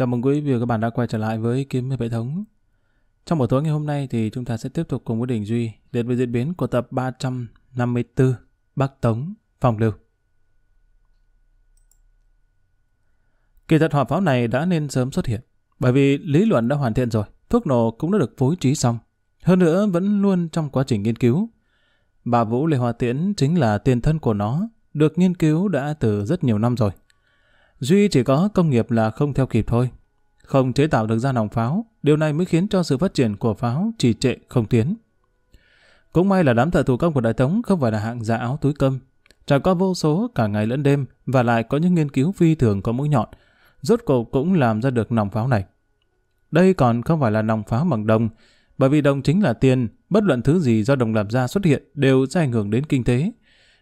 Chào mừng quý vị và các bạn đã quay trở lại với Kiếm Hiệp Hệ Thống. Trong buổi tối ngày hôm nay thì chúng ta sẽ tiếp tục cùng với Đình Duy đến với diễn biến của tập 354 Bắc Tống Phòng Lưu. Kỳ thật hỏa pháo này đã nên sớm xuất hiện, bởi vì lý luận đã hoàn thiện rồi, thuốc nổ cũng đã được phối trí xong. Hơn nữa vẫn luôn trong quá trình nghiên cứu. Bà Vũ Lê Hoa Tiễn chính là tiền thân của nó, được nghiên cứu đã từ rất nhiều năm rồi. Duy chỉ có công nghiệp là không theo kịp thôi. Không chế tạo được ra nòng pháo, điều này mới khiến cho sự phát triển của pháo trì trệ không tiến. Cũng may là đám thợ thủ công của Đại Tống không phải là hạng giả áo túi cơm. Trải qua vô số cả ngày lẫn đêm và lại có những nghiên cứu phi thường có mũi nhọn, rốt cuộc cũng làm ra được nòng pháo này. Đây còn không phải là nòng pháo bằng đồng, bởi vì đồng chính là tiền, bất luận thứ gì do đồng làm ra xuất hiện đều sẽ ảnh hưởng đến kinh tế.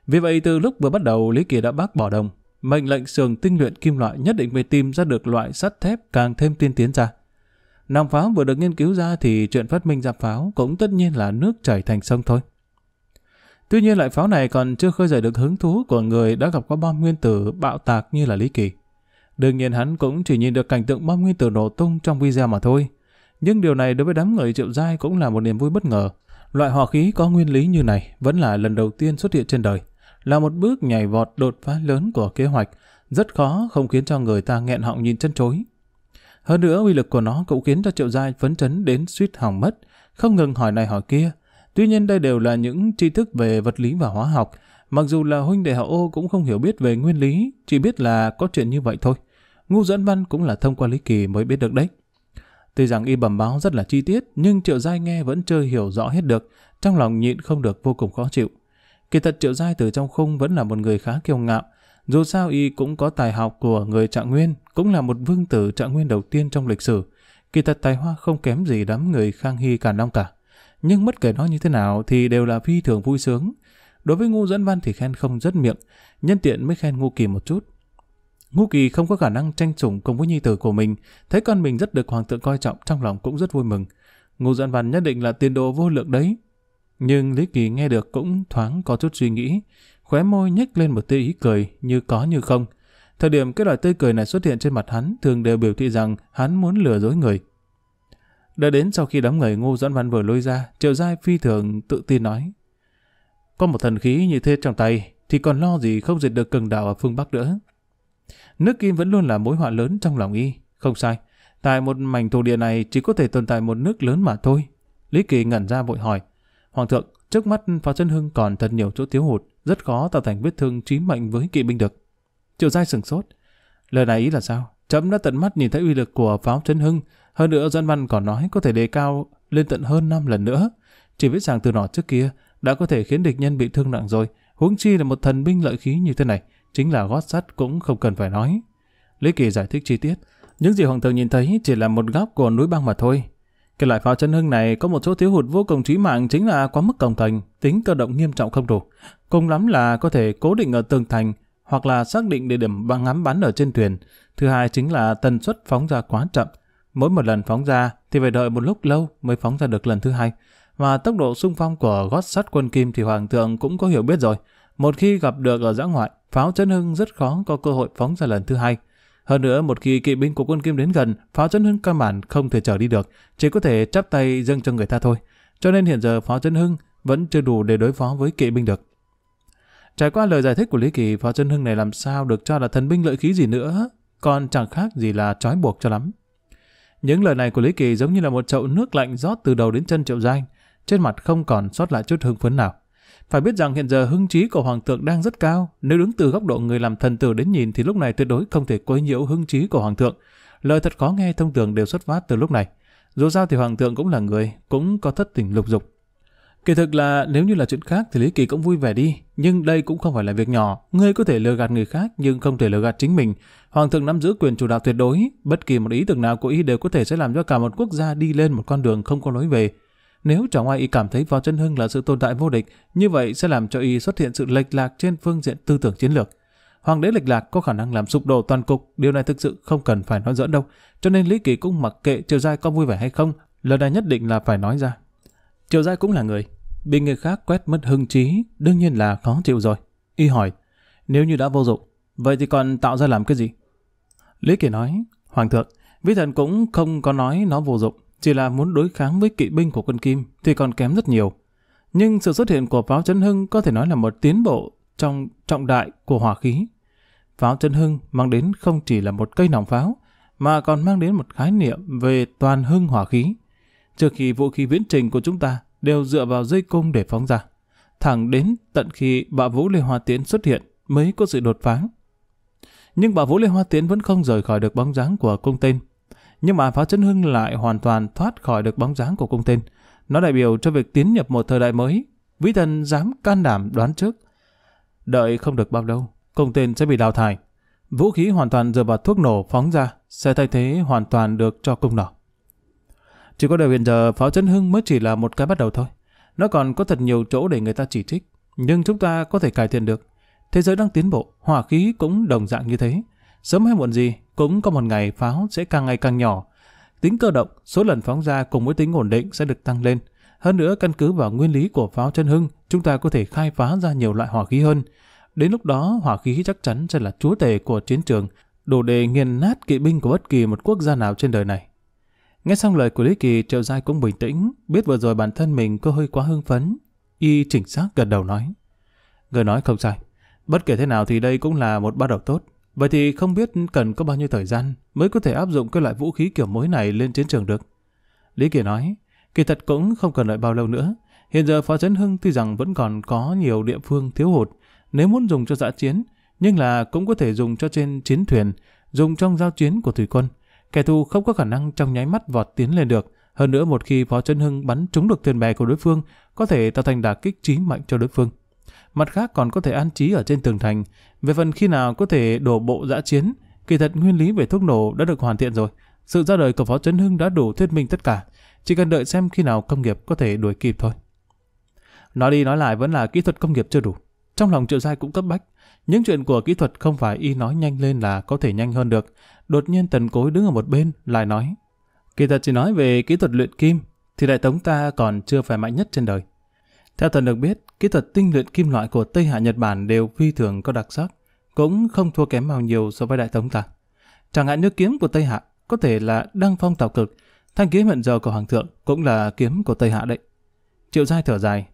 Vì vậy từ lúc vừa bắt đầu Lý Kỳ đã bác bỏ đồng, mệnh lệnh xưởng tinh luyện kim loại nhất định về tìm ra được loại sắt thép càng thêm tiên tiến ra. Nòng pháo vừa được nghiên cứu ra thì chuyện phát minh ra pháo cũng tất nhiên là nước chảy thành sông thôi. Tuy nhiên loại pháo này còn chưa khơi dậy được hứng thú của người đã gặp qua bom nguyên tử bạo tạc như là Lý Kỳ. Đương nhiên hắn cũng chỉ nhìn được cảnh tượng bom nguyên tử nổ tung trong video mà thôi. Nhưng điều này đối với đám người triệu giai cũng là một niềm vui bất ngờ. Loại hỏa khí có nguyên lý như này vẫn là lần đầu tiên xuất hiện trên đời là một bước nhảy vọt đột phá lớn của kế hoạch, rất khó không khiến cho người ta nghẹn họng nhìn chân chối. Hơn nữa, uy lực của nó cũng khiến cho Triệu Giai phấn chấn đến suýt hỏng mất, không ngừng hỏi này hỏi kia. Tuy nhiên đây đều là những tri thức về vật lý và hóa học, mặc dù là huynh đệ họ ô cũng không hiểu biết về nguyên lý, chỉ biết là có chuyện như vậy thôi. Ngu dẫn văn cũng là thông qua lý kỳ mới biết được đấy. Tuy rằng y bẩm báo rất là chi tiết, nhưng Triệu Giai nghe vẫn chưa hiểu rõ hết được, trong lòng nhịn không được vô cùng khó chịu. Kỳ thật Triệu Giai từ trong khung vẫn là một người khá kiêu ngạo. Dù sao y cũng có tài học của người Trạng Nguyên, cũng là một vương tử Trạng Nguyên đầu tiên trong lịch sử. Kỳ thật tài hoa không kém gì đám người Khang Hy cả năm cả. Nhưng bất kể nó như thế nào thì đều là phi thường vui sướng. Đối với ngu dẫn văn thì khen không rất miệng, nhân tiện mới khen ngu kỳ một chút. Ngu kỳ không có khả năng tranh chủng cùng với nhi tử của mình, thấy con mình rất được hoàng thượng coi trọng trong lòng cũng rất vui mừng. Ngô dẫn văn nhất định là tiền đồ vô lượng đấy, nhưng Lý Kỳ nghe được cũng thoáng có chút suy nghĩ, khóe môi nhếch lên một tia ý cười như có như không. Thời điểm cái loại tươi cười này xuất hiện trên mặt hắn thường đều biểu thị rằng hắn muốn lừa dối người. Đã đến sau khi đám người ngu dẫn văn vừa lôi ra, Triệu Giai phi thường tự tin nói. Có một thần khí như thế trong tay, thì còn lo gì không diệt được cường đạo ở phương Bắc nữa. Nước Kim vẫn luôn là mối họa lớn trong lòng y, không sai. Tại một mảnh thổ địa này chỉ có thể tồn tại một nước lớn mà thôi. Lý Kỳ ngẩn ra vội hỏi. Hoàng thượng, trước mắt Phó Trấn Hưng còn thật nhiều chỗ thiếu hụt, rất khó tạo thành vết thương chí mệnh với kỵ binh được. Triệu Giai sừng sốt. Lời này ý là sao? Trẫm đã tận mắt nhìn thấy uy lực của pháo Trấn Hưng, hơn nữa Doãn Văn còn nói có thể đề cao lên tận hơn 5 lần nữa. Chỉ biết rằng từ nọ trước kia đã có thể khiến địch nhân bị thương nặng rồi, huống chi là một thần binh lợi khí như thế này, chính là gót sắt cũng không cần phải nói. Lý Kỳ giải thích chi tiết, những gì hoàng thượng nhìn thấy chỉ là một góc của núi băng mà thôi, cái loại pháo chân hưng này có một chỗ thiếu hụt vô cùng chí mạng chính là quá mức cổng thành tính cơ động nghiêm trọng không đủ. Cùng lắm là có thể cố định ở tường thành hoặc là xác định địa điểm băng ngắm bắn ở trên thuyền. Thứ hai chính là tần suất phóng ra quá chậm. Mỗi một lần phóng ra thì phải đợi một lúc lâu mới phóng ra được lần thứ hai. Và tốc độ xung phong của gót sắt quân kim thì hoàng thượng cũng có hiểu biết rồi. Một khi gặp được ở giã ngoại, pháo chân hưng rất khó có cơ hội phóng ra lần thứ hai. Hơn nữa, một khi kỵ binh của quân Kim đến gần, pháo chấn hưng căn bản không thể chở đi được, chỉ có thể chắp tay dâng cho người ta thôi. Cho nên hiện giờ pháo chấn hưng vẫn chưa đủ để đối phó với kỵ binh được. Trải qua lời giải thích của Lý Kỳ, pháo chấn hưng này làm sao được cho là thần binh lợi khí gì nữa, còn chẳng khác gì là trói buộc cho lắm. Những lời này của Lý Kỳ giống như là một chậu nước lạnh rót từ đầu đến chân Triệu danh trên mặt không còn sót lại chút hưng phấn nào. Phải biết rằng hiện giờ hưng trí của hoàng thượng đang rất cao, nếu đứng từ góc độ người làm thần tử đến nhìn thì lúc này tuyệt đối không thể quấy nhiễu hưng trí của hoàng thượng. Lời thật khó nghe thông thường đều xuất phát từ lúc này. Dù sao thì hoàng thượng cũng là người, cũng có thất tình lục dục. Kỳ thực là nếu như là chuyện khác thì Lý Kỳ cũng vui vẻ đi, nhưng đây cũng không phải là việc nhỏ. Ngươi có thể lừa gạt người khác nhưng không thể lừa gạt chính mình. Hoàng thượng nắm giữ quyền chủ đạo tuyệt đối, bất kỳ một ý tưởng nào của ý đều có thể sẽ làm cho cả một quốc gia đi lên một con đường không có lối về. Nếu chẳng ai y cảm thấy Phó Trấn Hưng là sự tồn tại vô địch, như vậy sẽ làm cho y xuất hiện sự lệch lạc trên phương diện tư tưởng chiến lược. Hoàng đế lệch lạc có khả năng làm sụp đổ toàn cục, điều này thực sự không cần phải nói dẫn đâu, cho nên Lý Kỳ cũng mặc kệ Triều Giai có vui vẻ hay không, lời này nhất định là phải nói ra. Triều Giai cũng là người, bị người khác quét mất hưng trí, đương nhiên là khó chịu rồi. Y hỏi, nếu như đã vô dụng, vậy thì còn tạo ra làm cái gì? Lý Kỳ nói, Hoàng thượng, vi thần cũng không có nói nó vô dụng, chỉ là muốn đối kháng với kỵ binh của quân Kim thì còn kém rất nhiều. Nhưng sự xuất hiện của pháo chấn hưng có thể nói là một tiến bộ trong trọng đại của hỏa khí. Pháo chấn hưng mang đến không chỉ là một cây nòng pháo, mà còn mang đến một khái niệm về toàn hưng hỏa khí. Trước khi vũ khí viễn trình của chúng ta đều dựa vào dây cung để phóng ra, thẳng đến tận khi bạo vũ Lê Hoa Tiến xuất hiện mới có sự đột phá. Nhưng bạo vũ Lê Hoa Tiến vẫn không rời khỏi được bóng dáng của cung tên nhưng mà pháo chấn hưng lại hoàn toàn thoát khỏi được bóng dáng của cung tên. Nó đại biểu cho việc tiến nhập một thời đại mới, vĩ thần dám can đảm đoán trước. Đợi không được bao lâu, cung tên sẽ bị đào thải. Vũ khí hoàn toàn dựa vào thuốc nổ phóng ra, sẽ thay thế hoàn toàn được cho cung nỏ. Chỉ có điều hiện giờ pháo chấn hưng mới chỉ là một cái bắt đầu thôi. Nó còn có thật nhiều chỗ để người ta chỉ trích, nhưng chúng ta có thể cải thiện được. Thế giới đang tiến bộ, hỏa khí cũng đồng dạng như thế. Sớm hay muộn gì, cũng có một ngày pháo sẽ càng ngày càng nhỏ. Tính cơ động, số lần phóng ra cùng với tính ổn định sẽ được tăng lên. Hơn nữa, căn cứ vào nguyên lý của pháo chân hưng, chúng ta có thể khai phá ra nhiều loại hỏa khí hơn. Đến lúc đó, hỏa khí chắc chắn sẽ là chúa tể của chiến trường, đủ để nghiền nát kỵ binh của bất kỳ một quốc gia nào trên đời này. Nghe xong lời của Lý Kỳ, Triệu Giai cũng bình tĩnh, biết vừa rồi bản thân mình có hơi quá hưng phấn. Y chỉnh xác gật đầu nói. Người nói không sai, bất kể thế nào thì đây cũng là một bắt đầu tốt. Vậy thì không biết cần có bao nhiêu thời gian mới có thể áp dụng cái loại vũ khí kiểu mối này lên chiến trường được. Lý Kỳ nói, kỳ thật cũng không cần đợi bao lâu nữa. Hiện giờ Phó Trấn Hưng tuy rằng vẫn còn có nhiều địa phương thiếu hụt, nếu muốn dùng cho giã chiến, nhưng là cũng có thể dùng cho trên chiến thuyền, dùng trong giao chiến của thủy quân. Kẻ thù không có khả năng trong nháy mắt vọt tiến lên được. Hơn nữa một khi Phó Trấn Hưng bắn trúng được thuyền bè của đối phương, có thể tạo thành đả kích chí mạnh cho đối phương. Mặt khác còn có thể an trí ở trên tường thành. Về phần khi nào có thể đổ bộ dã chiến, kỳ thật nguyên lý về thuốc nổ đã được hoàn thiện rồi. Sự ra đời của Phó Trấn Hưng đã đủ thuyết minh tất cả. Chỉ cần đợi xem khi nào công nghiệp có thể đuổi kịp thôi. Nói đi nói lại vẫn là kỹ thuật công nghiệp chưa đủ. Trong lòng Triệu Giai cũng cấp bách. Những chuyện của kỹ thuật không phải y nói nhanh lên là có thể nhanh hơn được. Đột nhiên tần cối đứng ở một bên lại nói. Kỳ thật chỉ nói về kỹ thuật luyện kim thì đại tống ta còn chưa phải mạnh nhất trên đời. Theo thần được biết, Kỹ thuật tinh luyện kim loại của Tây Hạ Nhật Bản đều phi thường có đặc sắc, cũng không thua kém bao nhiêu so với đại tống ta. Chẳng hạn nước kiếm của Tây Hạ có thể là đăng phong tạo cực, thanh kiếm hiện giờ của Hoàng thượng cũng là kiếm của Tây Hạ đấy. Triệu Giai thở dài,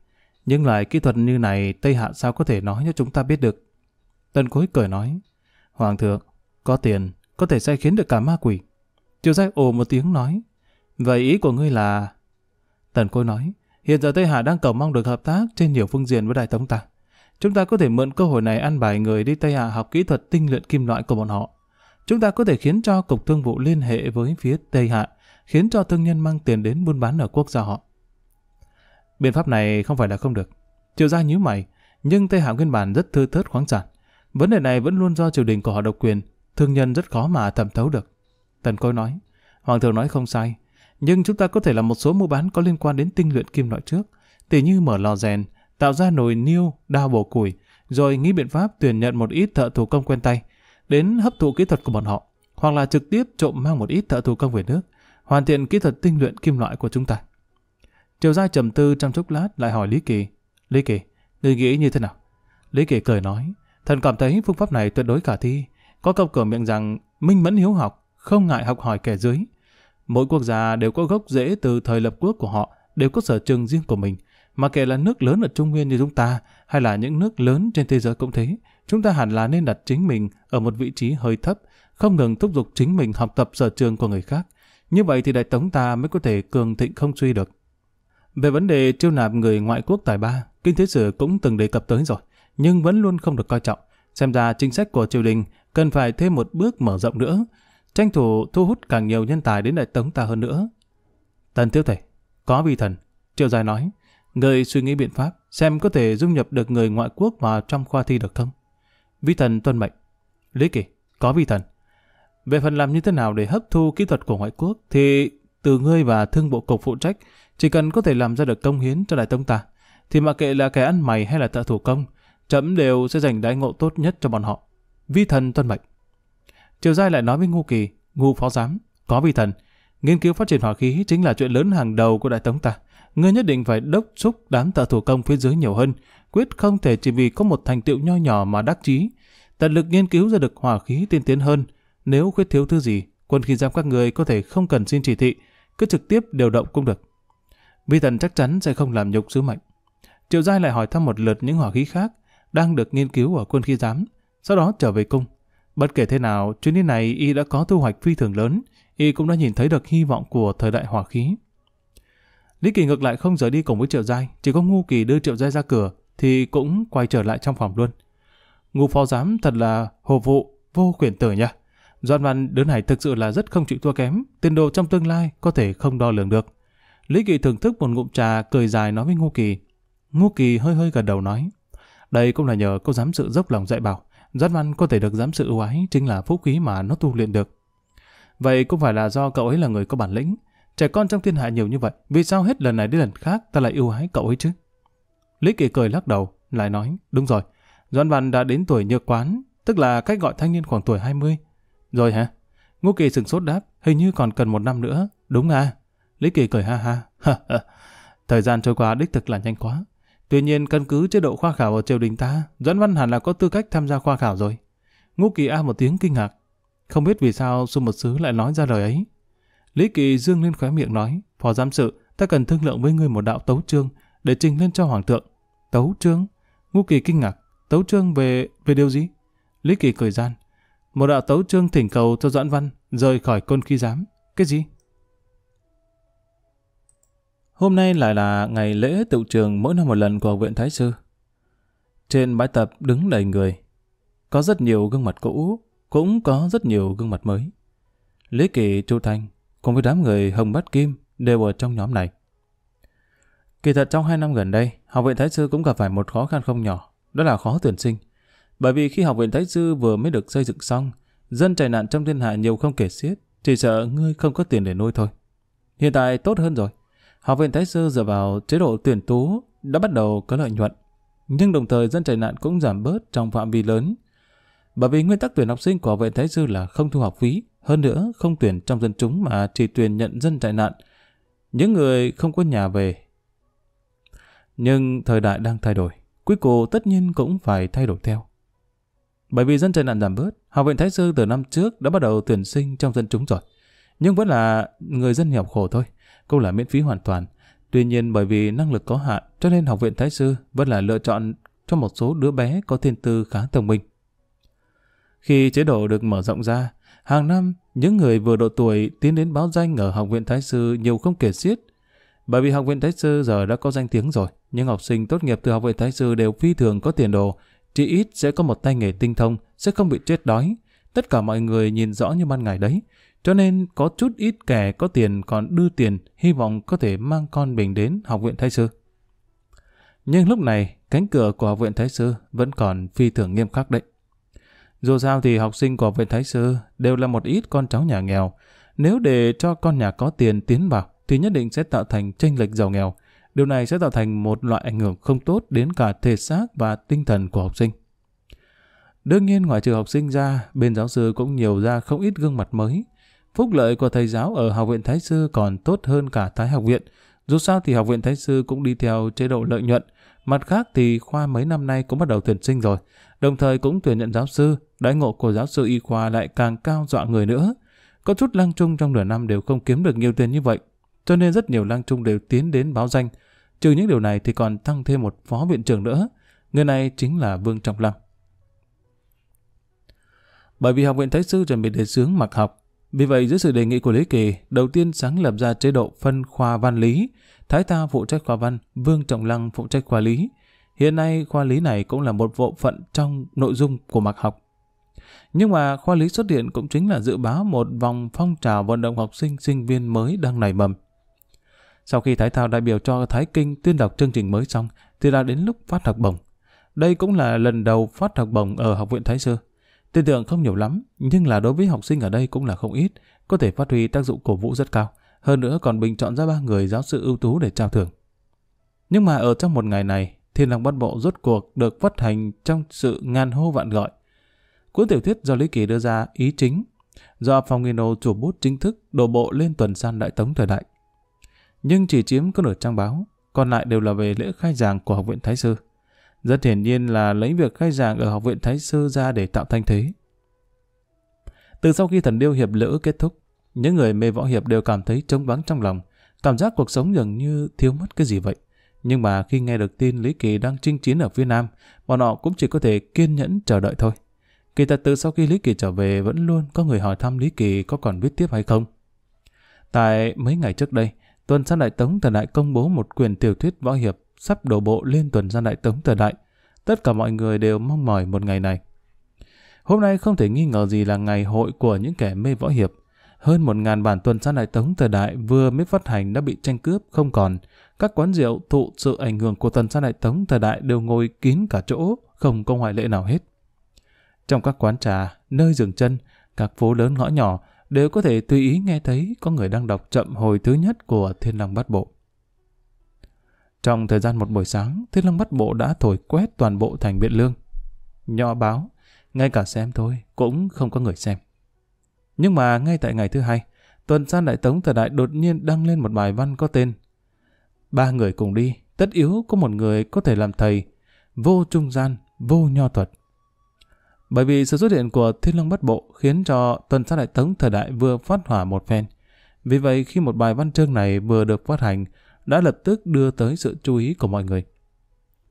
nhưng loại kỹ thuật như này Tây Hạ sao có thể nói cho chúng ta biết được. Tần Cối cười nói, Hoàng thượng, có tiền, có thể sai khiến được cả ma quỷ. Triệu Giai ồ một tiếng nói, Vậy ý của ngươi là... Tần Cối nói, Hiện giờ Tây Hà đang cầu mong được hợp tác trên nhiều phương diện với Đại Tống ta. Chúng ta có thể mượn cơ hội này ăn bài người đi Tây Hà học kỹ thuật tinh luyện kim loại của bọn họ. Chúng ta có thể khiến cho Cục Thương vụ liên hệ với phía Tây Hạ, khiến cho thương nhân mang tiền đến buôn bán ở quốc gia họ. Biện pháp này không phải là không được. Triều gia nhíu mày, nhưng Tây Hạ nguyên bản rất thư thớt khoáng sản. Vấn đề này vẫn luôn do triều đình của họ độc quyền, thương nhân rất khó mà thẩm thấu được. Tần Côi nói, Hoàng thượng nói không sai, nhưng chúng ta có thể làm một số mua bán có liên quan đến tinh luyện kim loại trước, tỉ như mở lò rèn, tạo ra nồi niêu, đao bổ củi, rồi nghĩ biện pháp tuyển nhận một ít thợ thủ công quen tay, đến hấp thụ kỹ thuật của bọn họ, hoặc là trực tiếp trộm mang một ít thợ thủ công về nước, hoàn thiện kỹ thuật tinh luyện kim loại của chúng ta. Triều gia trầm tư trong chốc lát lại hỏi Lý Kỳ, Lý Kỳ, ngươi nghĩ như thế nào? Lý Kỳ cười nói, thần cảm thấy phương pháp này tuyệt đối khả thi, có câu cửa miệng rằng minh mẫn hiếu học, không ngại học hỏi kẻ dưới, Mỗi quốc gia đều có gốc rễ từ thời lập quốc của họ, đều có sở trường riêng của mình. Mà kể là nước lớn ở Trung Nguyên như chúng ta, hay là những nước lớn trên thế giới cũng thế, chúng ta hẳn là nên đặt chính mình ở một vị trí hơi thấp, không ngừng thúc giục chính mình học tập sở trường của người khác. Như vậy thì đại tống ta mới có thể cường thịnh không suy được. Về vấn đề chiêu nạp người ngoại quốc tài ba, Kinh Thế Sử cũng từng đề cập tới rồi, nhưng vẫn luôn không được coi trọng. Xem ra chính sách của triều đình cần phải thêm một bước mở rộng nữa, tranh thủ thu hút càng nhiều nhân tài đến đại tống ta hơn nữa. Tần thiếu thầy có vi thần, triệu dài nói, người suy nghĩ biện pháp xem có thể dung nhập được người ngoại quốc vào trong khoa thi được không. Vi thần tuân mệnh, lý kỳ, có vi thần. Về phần làm như thế nào để hấp thu kỹ thuật của ngoại quốc thì từ ngươi và thương bộ cục phụ trách chỉ cần có thể làm ra được công hiến cho đại tông ta thì mặc kệ là kẻ ăn mày hay là thợ thủ công chấm đều sẽ dành đãi ngộ tốt nhất cho bọn họ. Vi thần tuân mệnh. Triều Giai lại nói với Ngô Kỳ, Ngô Phó Giám, có vi thần, nghiên cứu phát triển hỏa khí chính là chuyện lớn hàng đầu của Đại Tống ta. Ngươi nhất định phải đốc thúc đám thợ thủ công phía dưới nhiều hơn, quyết không thể chỉ vì có một thành tựu nho nhỏ mà đắc chí. Tận lực nghiên cứu ra được hỏa khí tiên tiến hơn, nếu khuyết thiếu thứ gì, quân khi giam các người có thể không cần xin chỉ thị, cứ trực tiếp điều động cũng được. Vi thần chắc chắn sẽ không làm nhục sứ mệnh. Triệu Giai lại hỏi thăm một lượt những hỏa khí khác đang được nghiên cứu ở quân khi giám, sau đó trở về cung. Bất kể thế nào, chuyến đi này y đã có thu hoạch phi thường lớn, y cũng đã nhìn thấy được hy vọng của thời đại hỏa khí. Lý Kỳ ngược lại không rời đi cùng với Triệu Giai, chỉ có Ngu Kỳ đưa Triệu Giai ra cửa, thì cũng quay trở lại trong phòng luôn. Ngu phó giám thật là hồ vụ, vô quyền tử nha. Doan văn đứa này thực sự là rất không chịu thua kém, tiền đồ trong tương lai có thể không đo lường được. Lý Kỳ thưởng thức một ngụm trà cười dài nói với Ngu Kỳ. Ngu Kỳ hơi hơi gật đầu nói. Đây cũng là nhờ cô giám sự dốc lòng dạy bảo. Doãn Văn có thể được giám sự ưu ái chính là phúc khí mà nó tu luyện được. Vậy cũng phải là do cậu ấy là người có bản lĩnh. Trẻ con trong thiên hạ nhiều như vậy, vì sao hết lần này đến lần khác ta lại ưu ái cậu ấy chứ? Lý Kỳ cười lắc đầu, lại nói, đúng rồi, Doan Văn đã đến tuổi nhược quán, tức là cách gọi thanh niên khoảng tuổi 20. Rồi hả? Ngô Kỳ sừng sốt đáp, hình như còn cần một năm nữa, đúng à? Lý Kỳ cười ha ha, ha ha, thời gian trôi qua đích thực là nhanh quá. Tuy nhiên căn cứ chế độ khoa khảo ở triều đình ta, Doãn Văn hẳn là có tư cách tham gia khoa khảo rồi. Ngũ Kỳ A một tiếng kinh ngạc. Không biết vì sao Xu Một Sứ lại nói ra lời ấy. Lý Kỳ dương lên khóe miệng nói, Phó Giám sự, ta cần thương lượng với người một đạo tấu trương để trình lên cho Hoàng thượng. Tấu trương? Ngũ Kỳ kinh ngạc. Tấu trương về... về điều gì? Lý Kỳ cười gian. Một đạo tấu trương thỉnh cầu cho Doãn Văn rời khỏi côn khi giám. Cái gì? Hôm nay lại là ngày lễ tự trường mỗi năm một lần của Học viện Thái Sư. Trên bãi tập đứng đầy người. Có rất nhiều gương mặt cũ, cũng có rất nhiều gương mặt mới. Lý Kỳ Chu Thanh cùng với đám người Hồng Bát Kim đều ở trong nhóm này. Kỳ thật trong hai năm gần đây, Học viện Thái Sư cũng gặp phải một khó khăn không nhỏ, đó là khó tuyển sinh. Bởi vì khi Học viện Thái Sư vừa mới được xây dựng xong, dân chạy nạn trong thiên hạ nhiều không kể xiết, chỉ sợ ngươi không có tiền để nuôi thôi. Hiện tại tốt hơn rồi, Học viện Thái Sư dựa vào chế độ tuyển tú đã bắt đầu có lợi nhuận, nhưng đồng thời dân chạy nạn cũng giảm bớt trong phạm vi lớn. Bởi vì nguyên tắc tuyển học sinh của Học viện Thái Sư là không thu học phí, hơn nữa không tuyển trong dân chúng mà chỉ tuyển nhận dân chạy nạn, những người không có nhà về. Nhưng thời đại đang thay đổi, quý cô tất nhiên cũng phải thay đổi theo. Bởi vì dân chạy nạn giảm bớt, Học viện Thái Sư từ năm trước đã bắt đầu tuyển sinh trong dân chúng rồi, nhưng vẫn là người dân nghèo khổ thôi cũng là miễn phí hoàn toàn. Tuy nhiên bởi vì năng lực có hạn cho nên Học viện Thái Sư vẫn là lựa chọn cho một số đứa bé có thiên tư khá thông minh. Khi chế độ được mở rộng ra, hàng năm những người vừa độ tuổi tiến đến báo danh ở Học viện Thái Sư nhiều không kể xiết. Bởi vì Học viện Thái Sư giờ đã có danh tiếng rồi, nhưng học sinh tốt nghiệp từ Học viện Thái Sư đều phi thường có tiền đồ, chỉ ít sẽ có một tay nghề tinh thông, sẽ không bị chết đói. Tất cả mọi người nhìn rõ như ban ngày đấy, cho nên có chút ít kẻ có tiền còn đưa tiền, hy vọng có thể mang con mình đến học viện Thái Sư. Nhưng lúc này, cánh cửa của học viện Thái Sư vẫn còn phi thường nghiêm khắc đấy. Dù sao thì học sinh của học viện Thái Sư đều là một ít con cháu nhà nghèo. Nếu để cho con nhà có tiền tiến vào, thì nhất định sẽ tạo thành tranh lệch giàu nghèo. Điều này sẽ tạo thành một loại ảnh hưởng không tốt đến cả thể xác và tinh thần của học sinh. Đương nhiên ngoài trừ học sinh ra, bên giáo sư cũng nhiều ra không ít gương mặt mới, Phúc lợi của thầy giáo ở Học viện Thái Sư còn tốt hơn cả Thái Học viện. Dù sao thì Học viện Thái Sư cũng đi theo chế độ lợi nhuận. Mặt khác thì khoa mấy năm nay cũng bắt đầu tuyển sinh rồi. Đồng thời cũng tuyển nhận giáo sư, đãi ngộ của giáo sư y khoa lại càng cao dọa người nữa. Có chút lang trung trong nửa năm đều không kiếm được nhiều tiền như vậy. Cho nên rất nhiều lang trung đều tiến đến báo danh. Trừ những điều này thì còn tăng thêm một phó viện trưởng nữa. Người này chính là Vương Trọng Lăng. Bởi vì Học viện Thái Sư chuẩn bị đề xướng mặc học, vì vậy, dưới sự đề nghị của Lý Kỳ, đầu tiên sáng lập ra chế độ phân khoa văn lý, Thái Ta phụ trách khoa văn, Vương Trọng Lăng phụ trách khoa lý. Hiện nay, khoa lý này cũng là một bộ phận trong nội dung của mạc học. Nhưng mà khoa lý xuất hiện cũng chính là dự báo một vòng phong trào vận động học sinh sinh viên mới đang nảy mầm. Sau khi Thái Thao đại biểu cho Thái Kinh tuyên đọc chương trình mới xong, thì đã đến lúc phát học bổng. Đây cũng là lần đầu phát học bổng ở Học viện Thái Sư. Tiền tượng không nhiều lắm, nhưng là đối với học sinh ở đây cũng là không ít, có thể phát huy tác dụng cổ vũ rất cao. Hơn nữa còn bình chọn ra ba người giáo sư ưu tú để trao thưởng. Nhưng mà ở trong một ngày này, Thiên lang Bát Bộ rốt cuộc được phát hành trong sự ngàn hô vạn gọi. Cuốn tiểu thuyết do Lý Kỳ đưa ra ý chính, do phòng nghiên đồ chủ bút chính thức đổ bộ lên tuần san đại tống thời đại. Nhưng chỉ chiếm có nửa trang báo, còn lại đều là về lễ khai giảng của Học viện Thái Sư. Rất hiển nhiên là lấy việc khai giảng ở Học viện Thái Sư ra để tạo thanh thế. Từ sau khi thần điêu hiệp lữ kết thúc, những người mê võ hiệp đều cảm thấy trống vắng trong lòng, cảm giác cuộc sống dường như thiếu mất cái gì vậy. Nhưng mà khi nghe được tin Lý Kỳ đang chinh chiến ở phía Nam, bọn họ cũng chỉ có thể kiên nhẫn chờ đợi thôi. Kỳ thật từ sau khi Lý Kỳ trở về vẫn luôn có người hỏi thăm Lý Kỳ có còn viết tiếp hay không. Tại mấy ngày trước đây, tuần sát đại tống thần đại công bố một quyền tiểu thuyết võ hiệp sắp đổ bộ lên tuần gian đại tống thời đại. Tất cả mọi người đều mong mỏi một ngày này. Hôm nay không thể nghi ngờ gì là ngày hội của những kẻ mê võ hiệp. Hơn một ngàn bản tuần gian đại tống thời đại vừa mới phát hành đã bị tranh cướp không còn. Các quán rượu thụ sự ảnh hưởng của tuần gian đại tống thời đại đều ngồi kín cả chỗ, không có ngoại lệ nào hết. Trong các quán trà, nơi dừng chân, các phố lớn ngõ nhỏ đều có thể tùy ý nghe thấy có người đang đọc chậm hồi thứ nhất của Thiên Long Bát Bộ. Trong thời gian một buổi sáng, Thiên Long bắt bộ đã thổi quét toàn bộ thành Biện Lương. Nhỏ báo, ngay cả xem thôi, cũng không có người xem. Nhưng mà ngay tại ngày thứ hai, tuần san đại tống thời đại đột nhiên đăng lên một bài văn có tên Ba người cùng đi, tất yếu có một người có thể làm thầy, vô trung gian, vô nho thuật. Bởi vì sự xuất hiện của Thiên Long Bất Bộ khiến cho tuần sát đại tống thời đại vừa phát hỏa một phen. Vì vậy khi một bài văn chương này vừa được phát hành, đã lập tức đưa tới sự chú ý của mọi người.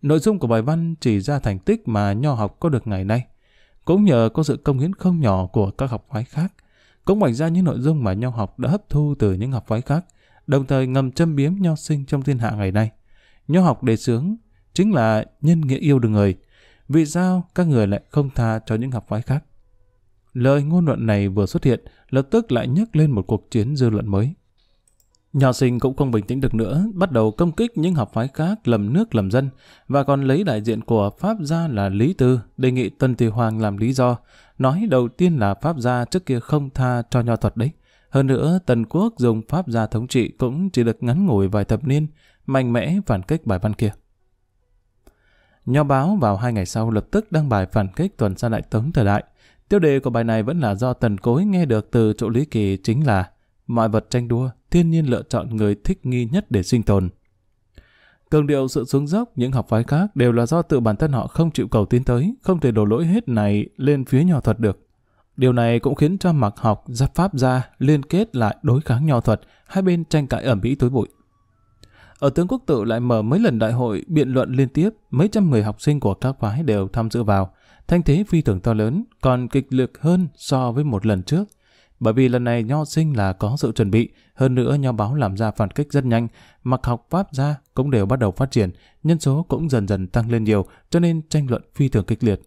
Nội dung của bài văn chỉ ra thành tích mà nho học có được ngày nay, cũng nhờ có sự công hiến không nhỏ của các học phái khác, cũng ngoài ra những nội dung mà nho học đã hấp thu từ những học phái khác, đồng thời ngầm châm biếm nho sinh trong thiên hạ ngày nay. Nho học đề xướng chính là nhân nghĩa yêu được người, vì sao các người lại không tha cho những học phái khác? Lời ngôn luận này vừa xuất hiện, lập tức lại nhắc lên một cuộc chiến dư luận mới nhà sinh cũng không bình tĩnh được nữa, bắt đầu công kích những học phái khác lầm nước lầm dân, và còn lấy đại diện của Pháp gia là Lý Tư, đề nghị Tân Tỳ Hoàng làm lý do, nói đầu tiên là Pháp gia trước kia không tha cho nho thuật đấy. Hơn nữa, Tần Quốc dùng Pháp gia thống trị cũng chỉ được ngắn ngủi vài thập niên, mạnh mẽ phản kích bài văn kia. Nho báo vào hai ngày sau lập tức đăng bài phản kích tuần sang đại tống thời đại. Tiêu đề của bài này vẫn là do Tần Cối nghe được từ chỗ Lý Kỳ chính là Mọi vật tranh đua, thiên nhiên lựa chọn người thích nghi nhất để sinh tồn. Cường điệu sự xuống dốc, những học phái khác đều là do tự bản thân họ không chịu cầu tiến tới, không thể đổ lỗi hết này lên phía nho thuật được. Điều này cũng khiến cho mặc học giáp pháp ra liên kết lại đối kháng nho thuật, hai bên tranh cãi ẩm mỹ tối bụi. Ở tướng quốc tự lại mở mấy lần đại hội biện luận liên tiếp, mấy trăm người học sinh của các phái đều tham dự vào, thanh thế phi thường to lớn, còn kịch liệt hơn so với một lần trước – bởi vì lần này nho sinh là có sự chuẩn bị, hơn nữa nho báo làm ra phản kích rất nhanh, mặc học pháp gia cũng đều bắt đầu phát triển, nhân số cũng dần dần tăng lên nhiều, cho nên tranh luận phi thường kịch liệt.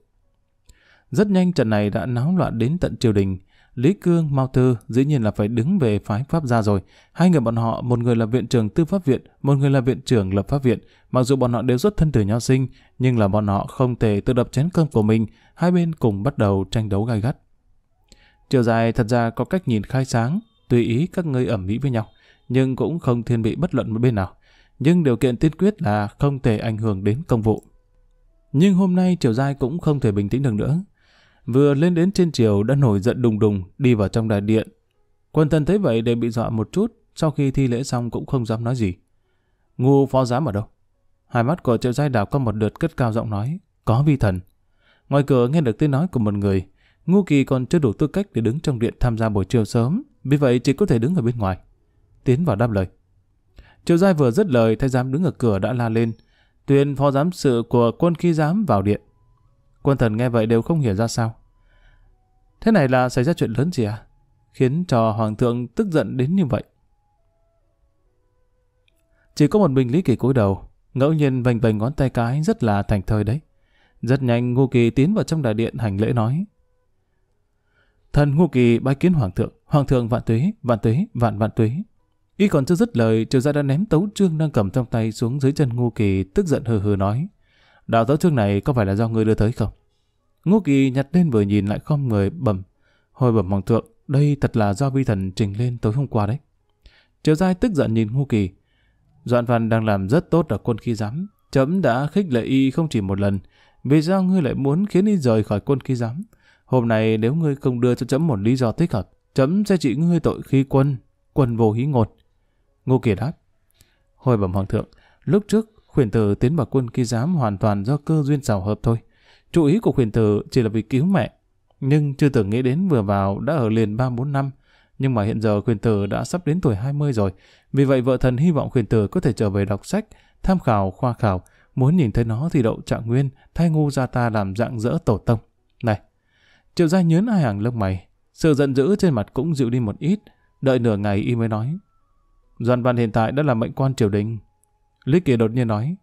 Rất nhanh trận này đã náo loạn đến tận triều đình, Lý Cương, Mao Tư dĩ nhiên là phải đứng về phái Pháp gia rồi. Hai người bọn họ, một người là viện trưởng tư pháp viện, một người là viện trưởng lập pháp viện. Mặc dù bọn họ đều rất thân từ nho sinh, nhưng là bọn họ không thể tự đập chén cơm của mình. Hai bên cùng bắt đầu tranh đấu gai gắt. Chiều dài thật ra có cách nhìn khai sáng, tùy ý các ngươi ẩm mỹ với nhau, nhưng cũng không thiên bị bất luận một bên nào. Nhưng điều kiện tiên quyết là không thể ảnh hưởng đến công vụ. Nhưng hôm nay Triều Dài cũng không thể bình tĩnh được nữa. Vừa lên đến trên triều đã nổi giận đùng đùng đi vào trong đại điện. Quân thần thấy vậy để bị dọa một chút, sau khi thi lễ xong cũng không dám nói gì. Ngu phó giám ở đâu? Hai mắt của Triệu Giai đảo qua một lượt cất cao giọng nói, có vi thần. Ngoài cửa nghe được tiếng nói của một người, Ngô Kỳ còn chưa đủ tư cách để đứng trong điện tham gia buổi chiều sớm, vì vậy chỉ có thể đứng ở bên ngoài. Tiến vào đáp lời. Triệu Giai vừa dứt lời, thái giám đứng ở cửa đã la lên, tuyên phó giám sự của quân khi giám vào điện. Quân thần nghe vậy đều không hiểu ra sao. Thế này là xảy ra chuyện lớn gì à? Khiến cho hoàng thượng tức giận đến như vậy. Chỉ có một mình Lý Kỳ cúi đầu, ngẫu nhiên vành vành ngón tay cái rất là thành thời đấy. Rất nhanh Ngô Kỳ tiến vào trong đại điện hành lễ nói. Thần ngu kỳ bái kiến hoàng thượng, hoàng thượng vạn tuế, vạn tuế, vạn vạn tuế. Y còn chưa dứt lời, triều gia đã ném tấu trương đang cầm trong tay xuống dưới chân ngu kỳ, tức giận hừ hừ nói. Đạo tấu trương này có phải là do ngươi đưa tới không? Ngu kỳ nhặt lên vừa nhìn lại khom người bẩm. Hồi bẩm hoàng thượng, đây thật là do vi thần trình lên tối hôm qua đấy. Triều giai tức giận nhìn ngu kỳ. Doãn văn đang làm rất tốt ở quân khí giám. Chấm đã khích lệ y không chỉ một lần. Vì sao ngươi lại muốn khiến y rời khỏi quân khí giám? Hôm nay nếu ngươi không đưa cho chấm một lý do thích hợp, chấm sẽ trị ngươi tội khi quân, quân vô hí ngột. Ngô Kỳ đáp. Hồi bẩm hoàng thượng, lúc trước khuyển tử tiến vào quân ký giám hoàn toàn do cơ duyên xảo hợp thôi. Chủ ý của khuyển tử chỉ là vì cứu mẹ, nhưng chưa từng nghĩ đến vừa vào đã ở liền 3-4 năm. Nhưng mà hiện giờ khuyển tử đã sắp đến tuổi 20 rồi, vì vậy vợ thần hy vọng khuyển tử có thể trở về đọc sách, tham khảo, khoa khảo, muốn nhìn thấy nó thì đậu trạng nguyên, thay ngu ra ta làm dạng dỡ tổ tông. Này, Triệu gia nhớn hai hàng lông mày, sự giận dữ trên mặt cũng dịu đi một ít, đợi nửa ngày y mới nói. Doan văn hiện tại đã là mệnh quan triều đình. Lý Kỳ đột nhiên nói,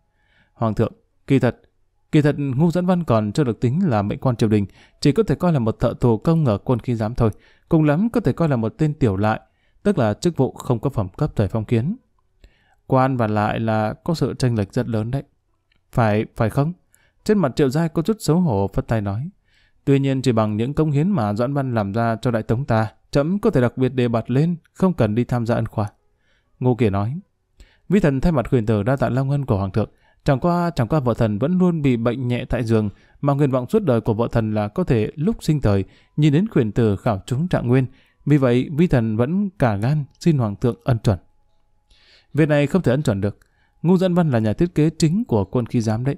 Hoàng thượng, kỳ thật, kỳ thật ngu dẫn văn còn chưa được tính là mệnh quan triều đình, chỉ có thể coi là một thợ tù công ở quân khi giám thôi, cùng lắm có thể coi là một tên tiểu lại, tức là chức vụ không có phẩm cấp thời phong kiến. Quan và lại là có sự tranh lệch rất lớn đấy. Phải, phải không? Trên mặt triệu giai có chút xấu hổ phất tay nói. Tuy nhiên chỉ bằng những công hiến mà Doãn Văn làm ra cho Đại Tống ta, trẫm có thể đặc biệt đề bạt lên, không cần đi tham gia ân khoa. Ngô Kiều nói, Vi thần thay mặt quyền tử đa tạ long ân của Hoàng thượng, chẳng qua chẳng qua vợ thần vẫn luôn bị bệnh nhẹ tại giường, mà nguyện vọng suốt đời của vợ thần là có thể lúc sinh thời nhìn đến quyền tử khảo trúng trạng nguyên, vì vậy vi thần vẫn cả gan xin hoàng thượng ân chuẩn. Việc này không thể ân chuẩn được, Ngô Doãn Văn là nhà thiết kế chính của quân khí giám đấy.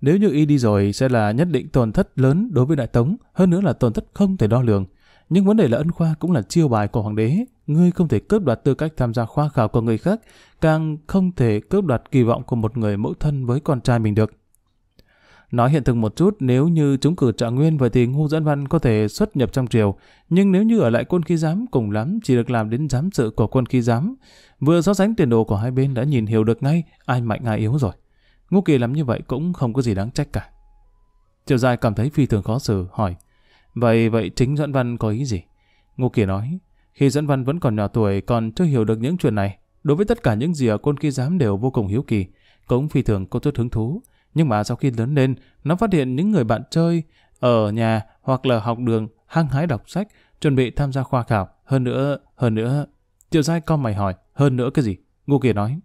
Nếu như y đi rồi sẽ là nhất định tổn thất lớn đối với Đại Tống, hơn nữa là tổn thất không thể đo lường. Nhưng vấn đề là ân khoa cũng là chiêu bài của hoàng đế, ngươi không thể cướp đoạt tư cách tham gia khoa khảo của người khác, càng không thể cướp đoạt kỳ vọng của một người mẫu thân với con trai mình được. Nói hiện thực một chút, nếu như chúng cử trạng nguyên vậy thì Ngô Dẫn Văn có thể xuất nhập trong triều, nhưng nếu như ở lại quân khí giám cùng lắm chỉ được làm đến giám sự của quân khí giám. Vừa so sánh tiền đồ của hai bên đã nhìn hiểu được ngay ai mạnh ai yếu rồi. Ngô Kỳ làm như vậy cũng không có gì đáng trách cả. Triệu Giai cảm thấy phi thường khó xử, hỏi Vậy vậy chính Doãn Văn có ý gì? Ngô Kỳ nói Khi Doãn Văn vẫn còn nhỏ tuổi còn chưa hiểu được những chuyện này Đối với tất cả những gì ở Côn Kỳ Giám đều vô cùng hiếu kỳ Cũng phi thường có chút hứng thú Nhưng mà sau khi lớn lên Nó phát hiện những người bạn chơi Ở nhà hoặc là học đường hăng hái đọc sách Chuẩn bị tham gia khoa khảo Hơn nữa, hơn nữa Triệu Giai co mày hỏi Hơn nữa cái gì? Ngô Kỳ nói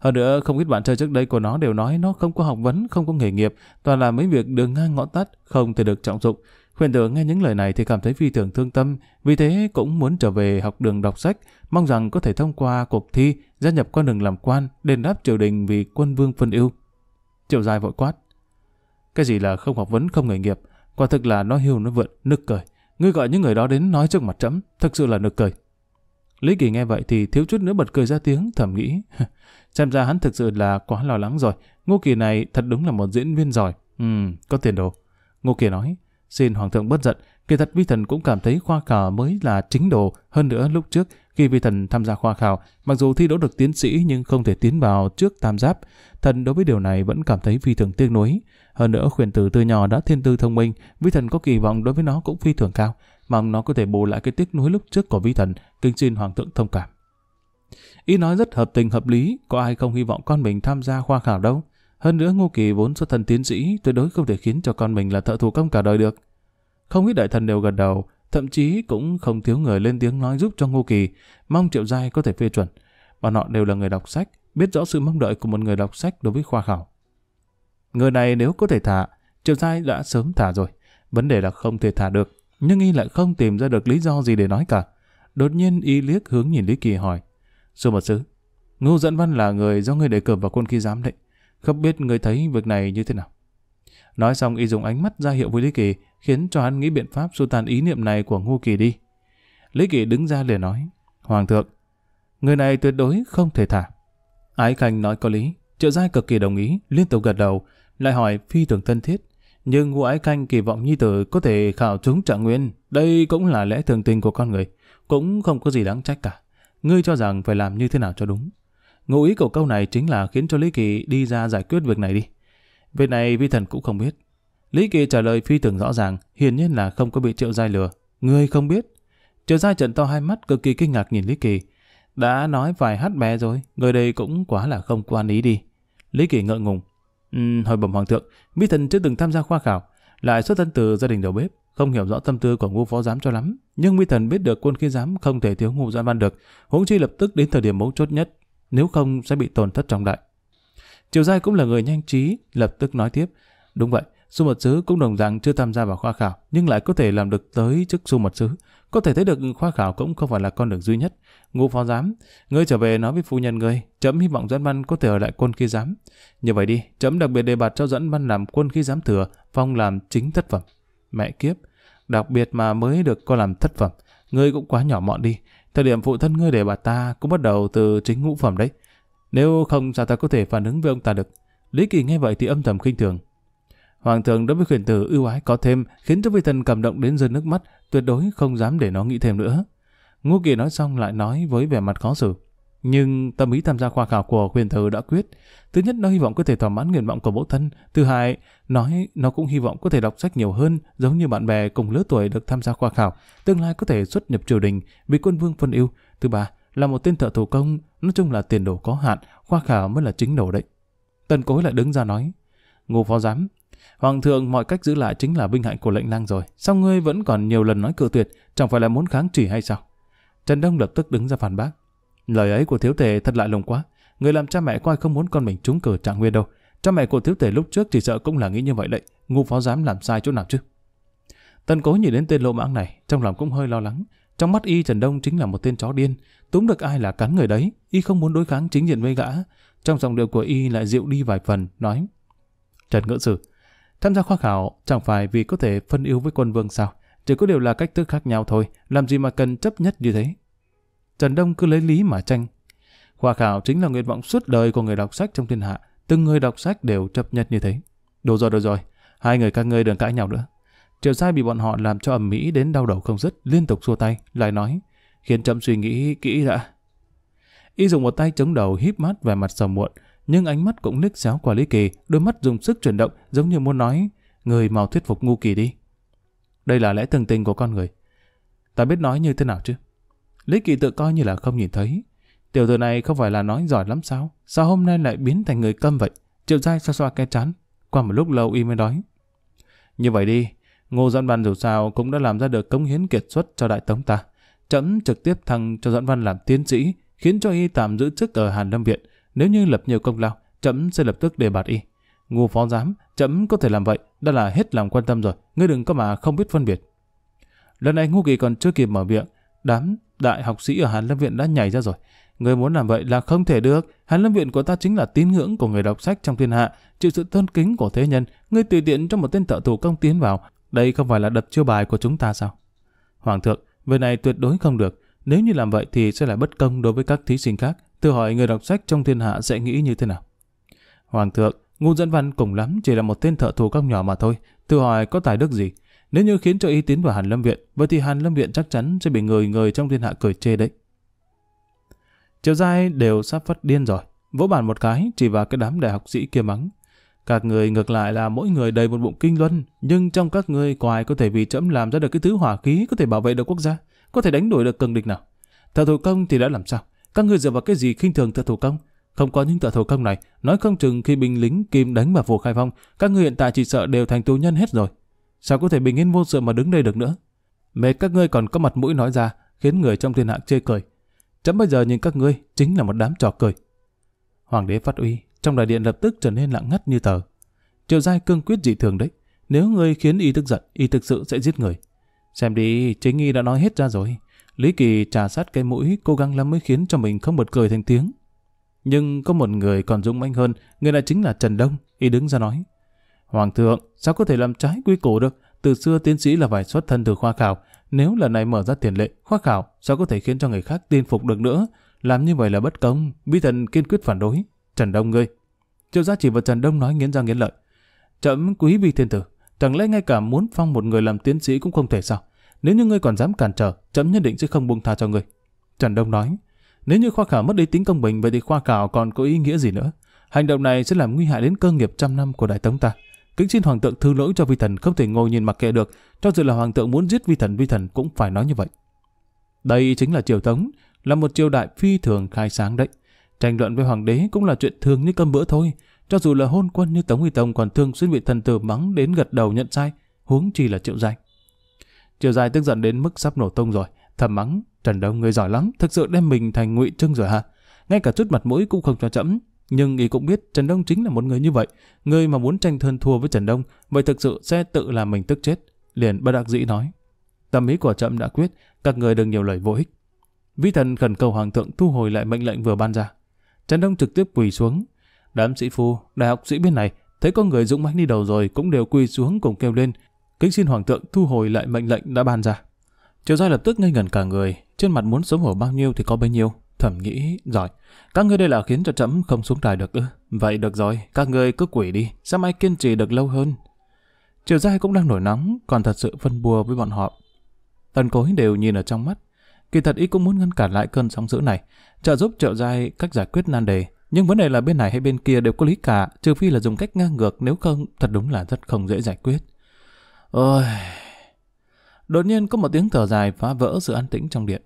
hơn nữa, không ít bạn chơi trước đây của nó đều nói nó không có học vấn, không có nghề nghiệp, toàn là mấy việc đường ngang ngõ tắt, không thể được trọng dụng. khuyên tử nghe những lời này thì cảm thấy phi thường thương tâm, vì thế cũng muốn trở về học đường đọc sách, mong rằng có thể thông qua cuộc thi, gia nhập con đường làm quan, đền đáp triều đình vì quân vương phân ưu. Triệu dài vội quát. Cái gì là không học vấn không nghề nghiệp, quả thực là nó hiu nó vượn, nực cười. Ngươi gọi những người đó đến nói trước mặt trẫm, thật sự là nực cười. Lý Kỳ nghe vậy thì thiếu chút nữa bật cười ra tiếng, thầm nghĩ. Xem ra hắn thực sự là quá lo lắng rồi. Ngô Kỳ này thật đúng là một diễn viên giỏi. Ừ, có tiền đồ. Ngô Kỳ nói, xin Hoàng thượng bất giận. Kỳ thật vi thần cũng cảm thấy khoa khảo mới là chính đồ. Hơn nữa lúc trước, khi vi thần tham gia khoa khảo, mặc dù thi đỗ được tiến sĩ nhưng không thể tiến vào trước tam giáp. Thần đối với điều này vẫn cảm thấy phi thường tiếc nuối. Hơn nữa khuyển tử từ nhỏ đã thiên tư thông minh, vi thần có kỳ vọng đối với nó cũng phi thường cao mong nó có thể bù lại cái tiếc nuối lúc trước của vi thần, kinh xin hoàng thượng thông cảm. Ý nói rất hợp tình hợp lý, có ai không hy vọng con mình tham gia khoa khảo đâu. Hơn nữa Ngô Kỳ vốn xuất thần tiến sĩ, tuyệt đối không thể khiến cho con mình là thợ thủ công cả đời được. Không ít đại thần đều gật đầu, thậm chí cũng không thiếu người lên tiếng nói giúp cho Ngô Kỳ, mong Triệu Giai có thể phê chuẩn. Bọn họ đều là người đọc sách, biết rõ sự mong đợi của một người đọc sách đối với khoa khảo. Người này nếu có thể thả, Triệu Giai đã sớm thả rồi, vấn đề là không thể thả được nhưng y lại không tìm ra được lý do gì để nói cả. Đột nhiên y liếc hướng nhìn Lý Kỳ hỏi, Sư mật sứ, Ngô Dẫn Văn là người do người đề cử vào quân khi giám đấy, không biết người thấy việc này như thế nào. Nói xong y dùng ánh mắt ra hiệu với Lý Kỳ, khiến cho hắn nghĩ biện pháp xua tan ý niệm này của Ngô Kỳ đi. Lý Kỳ đứng ra để nói, Hoàng thượng, người này tuyệt đối không thể thả. Ái Khanh nói có lý, triệu giai cực kỳ đồng ý, liên tục gật đầu, lại hỏi phi thường thân thiết nhưng vua ái canh kỳ vọng nhi tử có thể khảo trúng trạng nguyên. Đây cũng là lẽ thường tình của con người, cũng không có gì đáng trách cả. Ngươi cho rằng phải làm như thế nào cho đúng. Ngụ ý của câu này chính là khiến cho Lý Kỳ đi ra giải quyết việc này đi. Việc này vi thần cũng không biết. Lý Kỳ trả lời phi thường rõ ràng, hiển nhiên là không có bị triệu giai lừa. Ngươi không biết. Triệu giai trận to hai mắt cực kỳ kinh ngạc nhìn Lý Kỳ. Đã nói vài hát bé rồi, người đây cũng quá là không quan ý đi. Lý Kỳ ngợ ngùng hồi bẩm hoàng thượng, Mỹ Thần chưa từng tham gia khoa khảo, lại xuất thân từ gia đình đầu bếp, không hiểu rõ tâm tư của ngô phó giám cho lắm, nhưng Mỹ Thần biết được quân khí giám không thể thiếu ngô doãn văn được, huống chi lập tức đến thời điểm mấu chốt nhất, nếu không sẽ bị tổn thất trọng đại. Triều Giai cũng là người nhanh trí, lập tức nói tiếp, đúng vậy, Su mật sứ cũng đồng dạng chưa tham gia vào khoa khảo, nhưng lại có thể làm được tới chức su mật sứ. Có thể thấy được khoa khảo cũng không phải là con đường duy nhất. Ngô phó giám, ngươi trở về nói với phu nhân ngươi, chấm hy vọng dẫn văn có thể ở lại quân khi giám. Như vậy đi, chấm đặc biệt đề bạt cho dẫn văn làm quân khi giám thừa, phong làm chính thất phẩm. Mẹ kiếp, đặc biệt mà mới được con làm thất phẩm, ngươi cũng quá nhỏ mọn đi. Thời điểm phụ thân ngươi để bà ta cũng bắt đầu từ chính ngũ phẩm đấy. Nếu không sao ta có thể phản ứng với ông ta được. Lý Kỳ nghe vậy thì âm thầm khinh thường, Hoàng thượng đối với khuyển tử ưu ái có thêm khiến cho vị thần cảm động đến rơi nước mắt, tuyệt đối không dám để nó nghĩ thêm nữa. Ngô Kỳ nói xong lại nói với vẻ mặt khó xử. Nhưng tâm ý tham gia khoa khảo của khuyển tử đã quyết. Thứ nhất nó hy vọng có thể thỏa mãn nguyện vọng của mẫu thân. Thứ hai, nói nó cũng hy vọng có thể đọc sách nhiều hơn giống như bạn bè cùng lứa tuổi được tham gia khoa khảo. Tương lai có thể xuất nhập triều đình, bị quân vương phân ưu. Thứ ba, là một tên thợ thủ công. Nói chung là tiền đồ có hạn, khoa khảo mới là chính đồ đấy. Tần cối lại đứng ra nói. Ngô phó giám, Hoàng thượng mọi cách giữ lại chính là vinh hạnh của lệnh lang rồi. Sao ngươi vẫn còn nhiều lần nói cự tuyệt, chẳng phải là muốn kháng chỉ hay sao? Trần Đông lập tức đứng ra phản bác. Lời ấy của thiếu tề thật lạ lùng quá. Người làm cha mẹ coi không muốn con mình trúng cử trạng nguyên đâu. Cha mẹ của thiếu tề lúc trước chỉ sợ cũng là nghĩ như vậy đấy. Ngu phó dám làm sai chỗ nào chứ? Tần cố nhìn đến tên lộ mãng này, trong lòng cũng hơi lo lắng. Trong mắt y Trần Đông chính là một tên chó điên, Túng được ai là cắn người đấy, y không muốn đối kháng chính diện với gã. Trong dòng điệu của y lại dịu đi vài phần, nói. Trần ngỡ sử, Tham gia khoa khảo chẳng phải vì có thể phân ưu với quân vương sao, chỉ có điều là cách thức khác nhau thôi, làm gì mà cần chấp nhất như thế. Trần Đông cứ lấy lý mà tranh. Khoa khảo chính là nguyện vọng suốt đời của người đọc sách trong thiên hạ, từng người đọc sách đều chấp nhất như thế. Đủ rồi, đủ rồi, hai người các ngươi đừng cãi nhau nữa. Triệu sai bị bọn họ làm cho ẩm mỹ đến đau đầu không dứt, liên tục xua tay, lại nói, khiến chậm suy nghĩ kỹ đã. Y dùng một tay chống đầu híp mắt vẻ mặt sầu muộn, nhưng ánh mắt cũng liếc xéo qua Lý Kỳ, đôi mắt dùng sức chuyển động giống như muốn nói, người mau thuyết phục ngu kỳ đi. Đây là lẽ thường tình của con người. Ta biết nói như thế nào chứ? Lý Kỳ tự coi như là không nhìn thấy. Tiểu tử này không phải là nói giỏi lắm sao? Sao hôm nay lại biến thành người câm vậy? Triệu dai xoa xoa cái chán. Qua một lúc lâu y mới nói. Như vậy đi, Ngô Dẫn Văn dù sao cũng đã làm ra được cống hiến kiệt xuất cho đại tống ta. Chấm trực tiếp thăng cho Dẫn Văn làm tiến sĩ, khiến cho y tạm giữ chức ở Hàn Lâm Viện, nếu như lập nhiều công lao, chấm sẽ lập tức đề bạt y. Ngô phó giám, chấm có thể làm vậy, đã là hết lòng quan tâm rồi, ngươi đừng có mà không biết phân biệt. Lần này Ngô Kỳ còn chưa kịp mở miệng, đám đại học sĩ ở Hàn Lâm Viện đã nhảy ra rồi. Người muốn làm vậy là không thể được. Hàn Lâm Viện của ta chính là tín ngưỡng của người đọc sách trong thiên hạ, chịu sự tôn kính của thế nhân. Ngươi tùy tiện cho một tên thợ thủ công tiến vào. Đây không phải là đập chiêu bài của chúng ta sao? Hoàng thượng, việc này tuyệt đối không được. Nếu như làm vậy thì sẽ là bất công đối với các thí sinh khác. Thử hỏi người đọc sách trong thiên hạ sẽ nghĩ như thế nào? Hoàng thượng, ngu dẫn văn cùng lắm chỉ là một tên thợ thủ các nhỏ mà thôi. Thử hỏi có tài đức gì? Nếu như khiến cho ý tín vào Hàn Lâm Viện, vậy thì Hàn Lâm Viện chắc chắn sẽ bị người người trong thiên hạ cười chê đấy. Chiều dai đều sắp phát điên rồi. Vỗ bàn một cái chỉ vào cái đám đại học sĩ kia mắng. Các người ngược lại là mỗi người đầy một bụng kinh luân, nhưng trong các người quài có thể vì chấm làm ra được cái thứ hỏa khí có thể bảo vệ được quốc gia, có thể đánh đuổi được cường địch nào. Thợ thủ công thì đã làm sao? Các ngươi dựa vào cái gì khinh thường thợ thủ công? Không có những thợ thủ công này, nói không chừng khi binh lính kim đánh vào phủ khai phong, các ngươi hiện tại chỉ sợ đều thành tù nhân hết rồi. Sao có thể bình yên vô sự mà đứng đây được nữa? Mệt các ngươi còn có mặt mũi nói ra, khiến người trong thiên hạ chê cười. Chấm bây giờ nhìn các ngươi chính là một đám trò cười. Hoàng đế phát uy, trong đại điện lập tức trở nên lặng ngắt như tờ. triệu giai cương quyết dị thường đấy, nếu ngươi khiến y tức giận, y thực sự sẽ giết người. Xem đi, chính y đã nói hết ra rồi. Lý Kỳ trà sát cái mũi, cố gắng lắm mới khiến cho mình không bật cười thành tiếng. Nhưng có một người còn dũng mãnh hơn, người này chính là Trần Đông, y đứng ra nói. Hoàng thượng, sao có thể làm trái quy củ được? Từ xưa tiến sĩ là phải xuất thân từ khoa khảo, nếu lần này mở ra tiền lệ, khoa khảo sao có thể khiến cho người khác tin phục được nữa? Làm như vậy là bất công, vi thần kiên quyết phản đối. Trần Đông ngươi. Triệu gia chỉ vào Trần Đông nói nghiến răng nghiến lợi. Chậm quý vị thiên tử, chẳng lẽ ngay cả muốn phong một người làm tiến sĩ cũng không thể sao? Nếu như ngươi còn dám cản trở, chấm nhất định sẽ không buông tha cho ngươi. Trần Đông nói, nếu như khoa khảo mất đi tính công bình, vậy thì khoa khảo còn có ý nghĩa gì nữa? Hành động này sẽ làm nguy hại đến cơ nghiệp trăm năm của Đại Tống ta. Kính xin Hoàng tượng thư lỗi cho vi thần không thể ngồi nhìn mặc kệ được, cho dù là Hoàng tượng muốn giết vi thần, vi thần cũng phải nói như vậy. Đây chính là triều Tống, là một triều đại phi thường khai sáng đấy. Tranh luận với Hoàng đế cũng là chuyện thường như cơm bữa thôi, cho dù là hôn quân như Tống Huy Tông còn thường xuyên bị thần tử mắng đến gật đầu nhận sai, huống chi là triệu danh. Chiều dài tức giận đến mức sắp nổ tung rồi, thầm mắng, Trần Đông người giỏi lắm, thực sự đem mình thành ngụy trưng rồi hả? Ngay cả chút mặt mũi cũng không cho chẫm, nhưng y cũng biết Trần Đông chính là một người như vậy, người mà muốn tranh thân thua với Trần Đông, vậy thực sự sẽ tự làm mình tức chết, liền bất đắc dĩ nói. Tâm ý của chậm đã quyết, các người đừng nhiều lời vô ích. Vi thần khẩn cầu hoàng thượng thu hồi lại mệnh lệnh vừa ban ra. Trần Đông trực tiếp quỳ xuống. Đám sĩ phu, đại học sĩ bên này, thấy có người dũng mãnh đi đầu rồi cũng đều quỳ xuống cùng kêu lên, kính xin hoàng thượng thu hồi lại mệnh lệnh đã ban ra. Triều Giai lập tức ngây ngẩn cả người, trên mặt muốn sống hổ bao nhiêu thì có bấy nhiêu. Thẩm nghĩ, giỏi, các ngươi đây là khiến cho trẫm không xuống đài được ư. Vậy được rồi, các ngươi cứ quỷ đi, xem ai kiên trì được lâu hơn. Triều Giai cũng đang nổi nóng, còn thật sự phân bùa với bọn họ. Tần cối đều nhìn ở trong mắt. Kỳ thật ý cũng muốn ngăn cản lại cơn sóng dữ này, trợ giúp Triệu Giai cách giải quyết nan đề. Nhưng vấn đề là bên này hay bên kia đều có lý cả, trừ phi là dùng cách ngang ngược nếu không thật đúng là rất không dễ giải quyết. Ôi... Đột nhiên có một tiếng thở dài phá vỡ sự an tĩnh trong điện.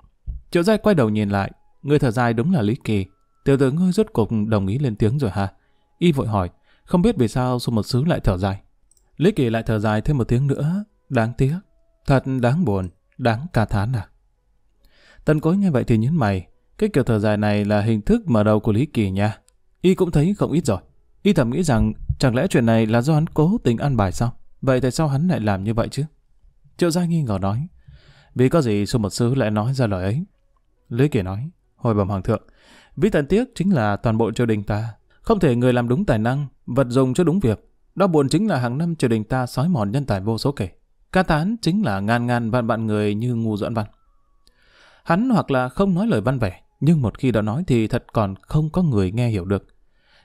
Triệu giai quay đầu nhìn lại, người thở dài đúng là Lý Kỳ. Tiểu tử ngươi rốt cuộc đồng ý lên tiếng rồi hả? Y vội hỏi, không biết vì sao số một xứ lại thở dài. Lý Kỳ lại thở dài thêm một tiếng nữa, đáng tiếc, thật đáng buồn, đáng ca thán à. Tần cối nghe vậy thì nhấn mày, cái kiểu thở dài này là hình thức mở đầu của Lý Kỳ nha. Y cũng thấy không ít rồi. Y thầm nghĩ rằng chẳng lẽ chuyện này là do hắn cố tình ăn bài sao? Vậy tại sao hắn lại làm như vậy chứ? Triệu Giai nghi ngờ nói. Vì có gì Xu Mật Sư lại nói ra lời ấy? Lý Kỳ nói, hồi bẩm hoàng thượng, vì tận tiếc chính là toàn bộ triều đình ta. Không thể người làm đúng tài năng, vật dùng cho đúng việc. Đó buồn chính là hàng năm triều đình ta sói mòn nhân tài vô số kể. Ca tán chính là ngàn ngàn vạn vạn người như ngu dọn văn. Hắn hoặc là không nói lời văn vẻ, nhưng một khi đã nói thì thật còn không có người nghe hiểu được.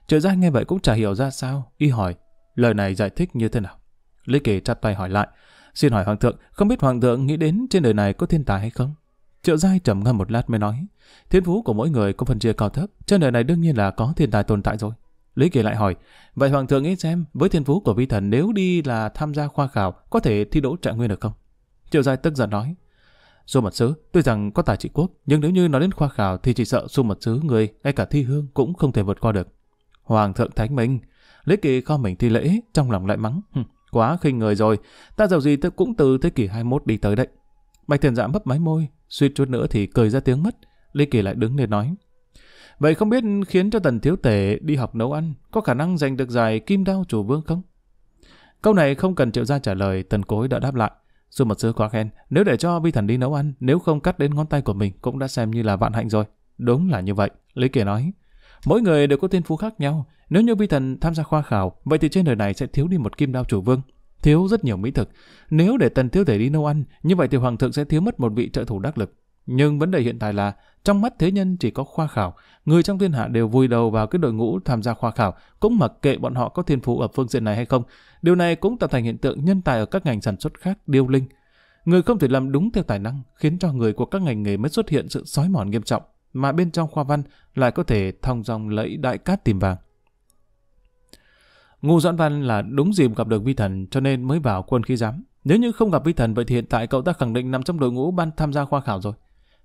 Triệu Giai nghe vậy cũng chả hiểu ra sao, y hỏi, lời này giải thích như thế nào. Lý Kỳ chặt tay hỏi lại. Xin hỏi Hoàng thượng, không biết Hoàng thượng nghĩ đến trên đời này có thiên tài hay không? Triệu Giai trầm ngâm một lát mới nói. Thiên phú của mỗi người có phần chia cao thấp, trên đời này đương nhiên là có thiên tài tồn tại rồi. Lý Kỳ lại hỏi, vậy Hoàng thượng nghĩ xem, với thiên phú của vi thần nếu đi là tham gia khoa khảo, có thể thi đỗ trạng nguyên được không? Triệu Giai tức giận nói. Xu mật sứ, tôi rằng có tài trị quốc, nhưng nếu như nói đến khoa khảo thì chỉ sợ xu mật sứ người, ngay cả thi hương cũng không thể vượt qua được. Hoàng thượng thánh minh, Lý Kỳ kho mình thi lễ, trong lòng lại mắng. Quá khinh người rồi, ta giàu gì tôi cũng từ thế kỷ 21 đi tới đấy. Bạch Thiền Dạ mấp máy môi, suýt chút nữa thì cười ra tiếng mất. Lý Kỳ lại đứng lên nói. Vậy không biết khiến cho tần thiếu tể đi học nấu ăn có khả năng giành được giải kim đao chủ vương không? Câu này không cần triệu gia trả lời, tần cối đã đáp lại. Dù mật sư quá khen, nếu để cho vi thần đi nấu ăn, nếu không cắt đến ngón tay của mình cũng đã xem như là vạn hạnh rồi. Đúng là như vậy, Lý Kỳ nói. Mỗi người đều có thiên phú khác nhau, nếu như vi thần tham gia khoa khảo, vậy thì trên đời này sẽ thiếu đi một kim đao chủ vương, thiếu rất nhiều mỹ thực. Nếu để tần thiếu thể đi nấu ăn, như vậy thì hoàng thượng sẽ thiếu mất một vị trợ thủ đắc lực. Nhưng vấn đề hiện tại là, trong mắt thế nhân chỉ có khoa khảo, người trong thiên hạ đều vui đầu vào cái đội ngũ tham gia khoa khảo, cũng mặc kệ bọn họ có thiên phú ở phương diện này hay không. Điều này cũng tạo thành hiện tượng nhân tài ở các ngành sản xuất khác điêu linh. Người không thể làm đúng theo tài năng, khiến cho người của các ngành nghề mới xuất hiện sự sói mòn nghiêm trọng, mà bên trong khoa văn lại có thể thong dòng lẫy đại cát tìm vàng. Ngô Doãn Văn là đúng dịp gặp được vi thần cho nên mới vào quân khí giám. Nếu như không gặp vi thần vậy thì hiện tại cậu ta khẳng định nằm trong đội ngũ ban tham gia khoa khảo rồi.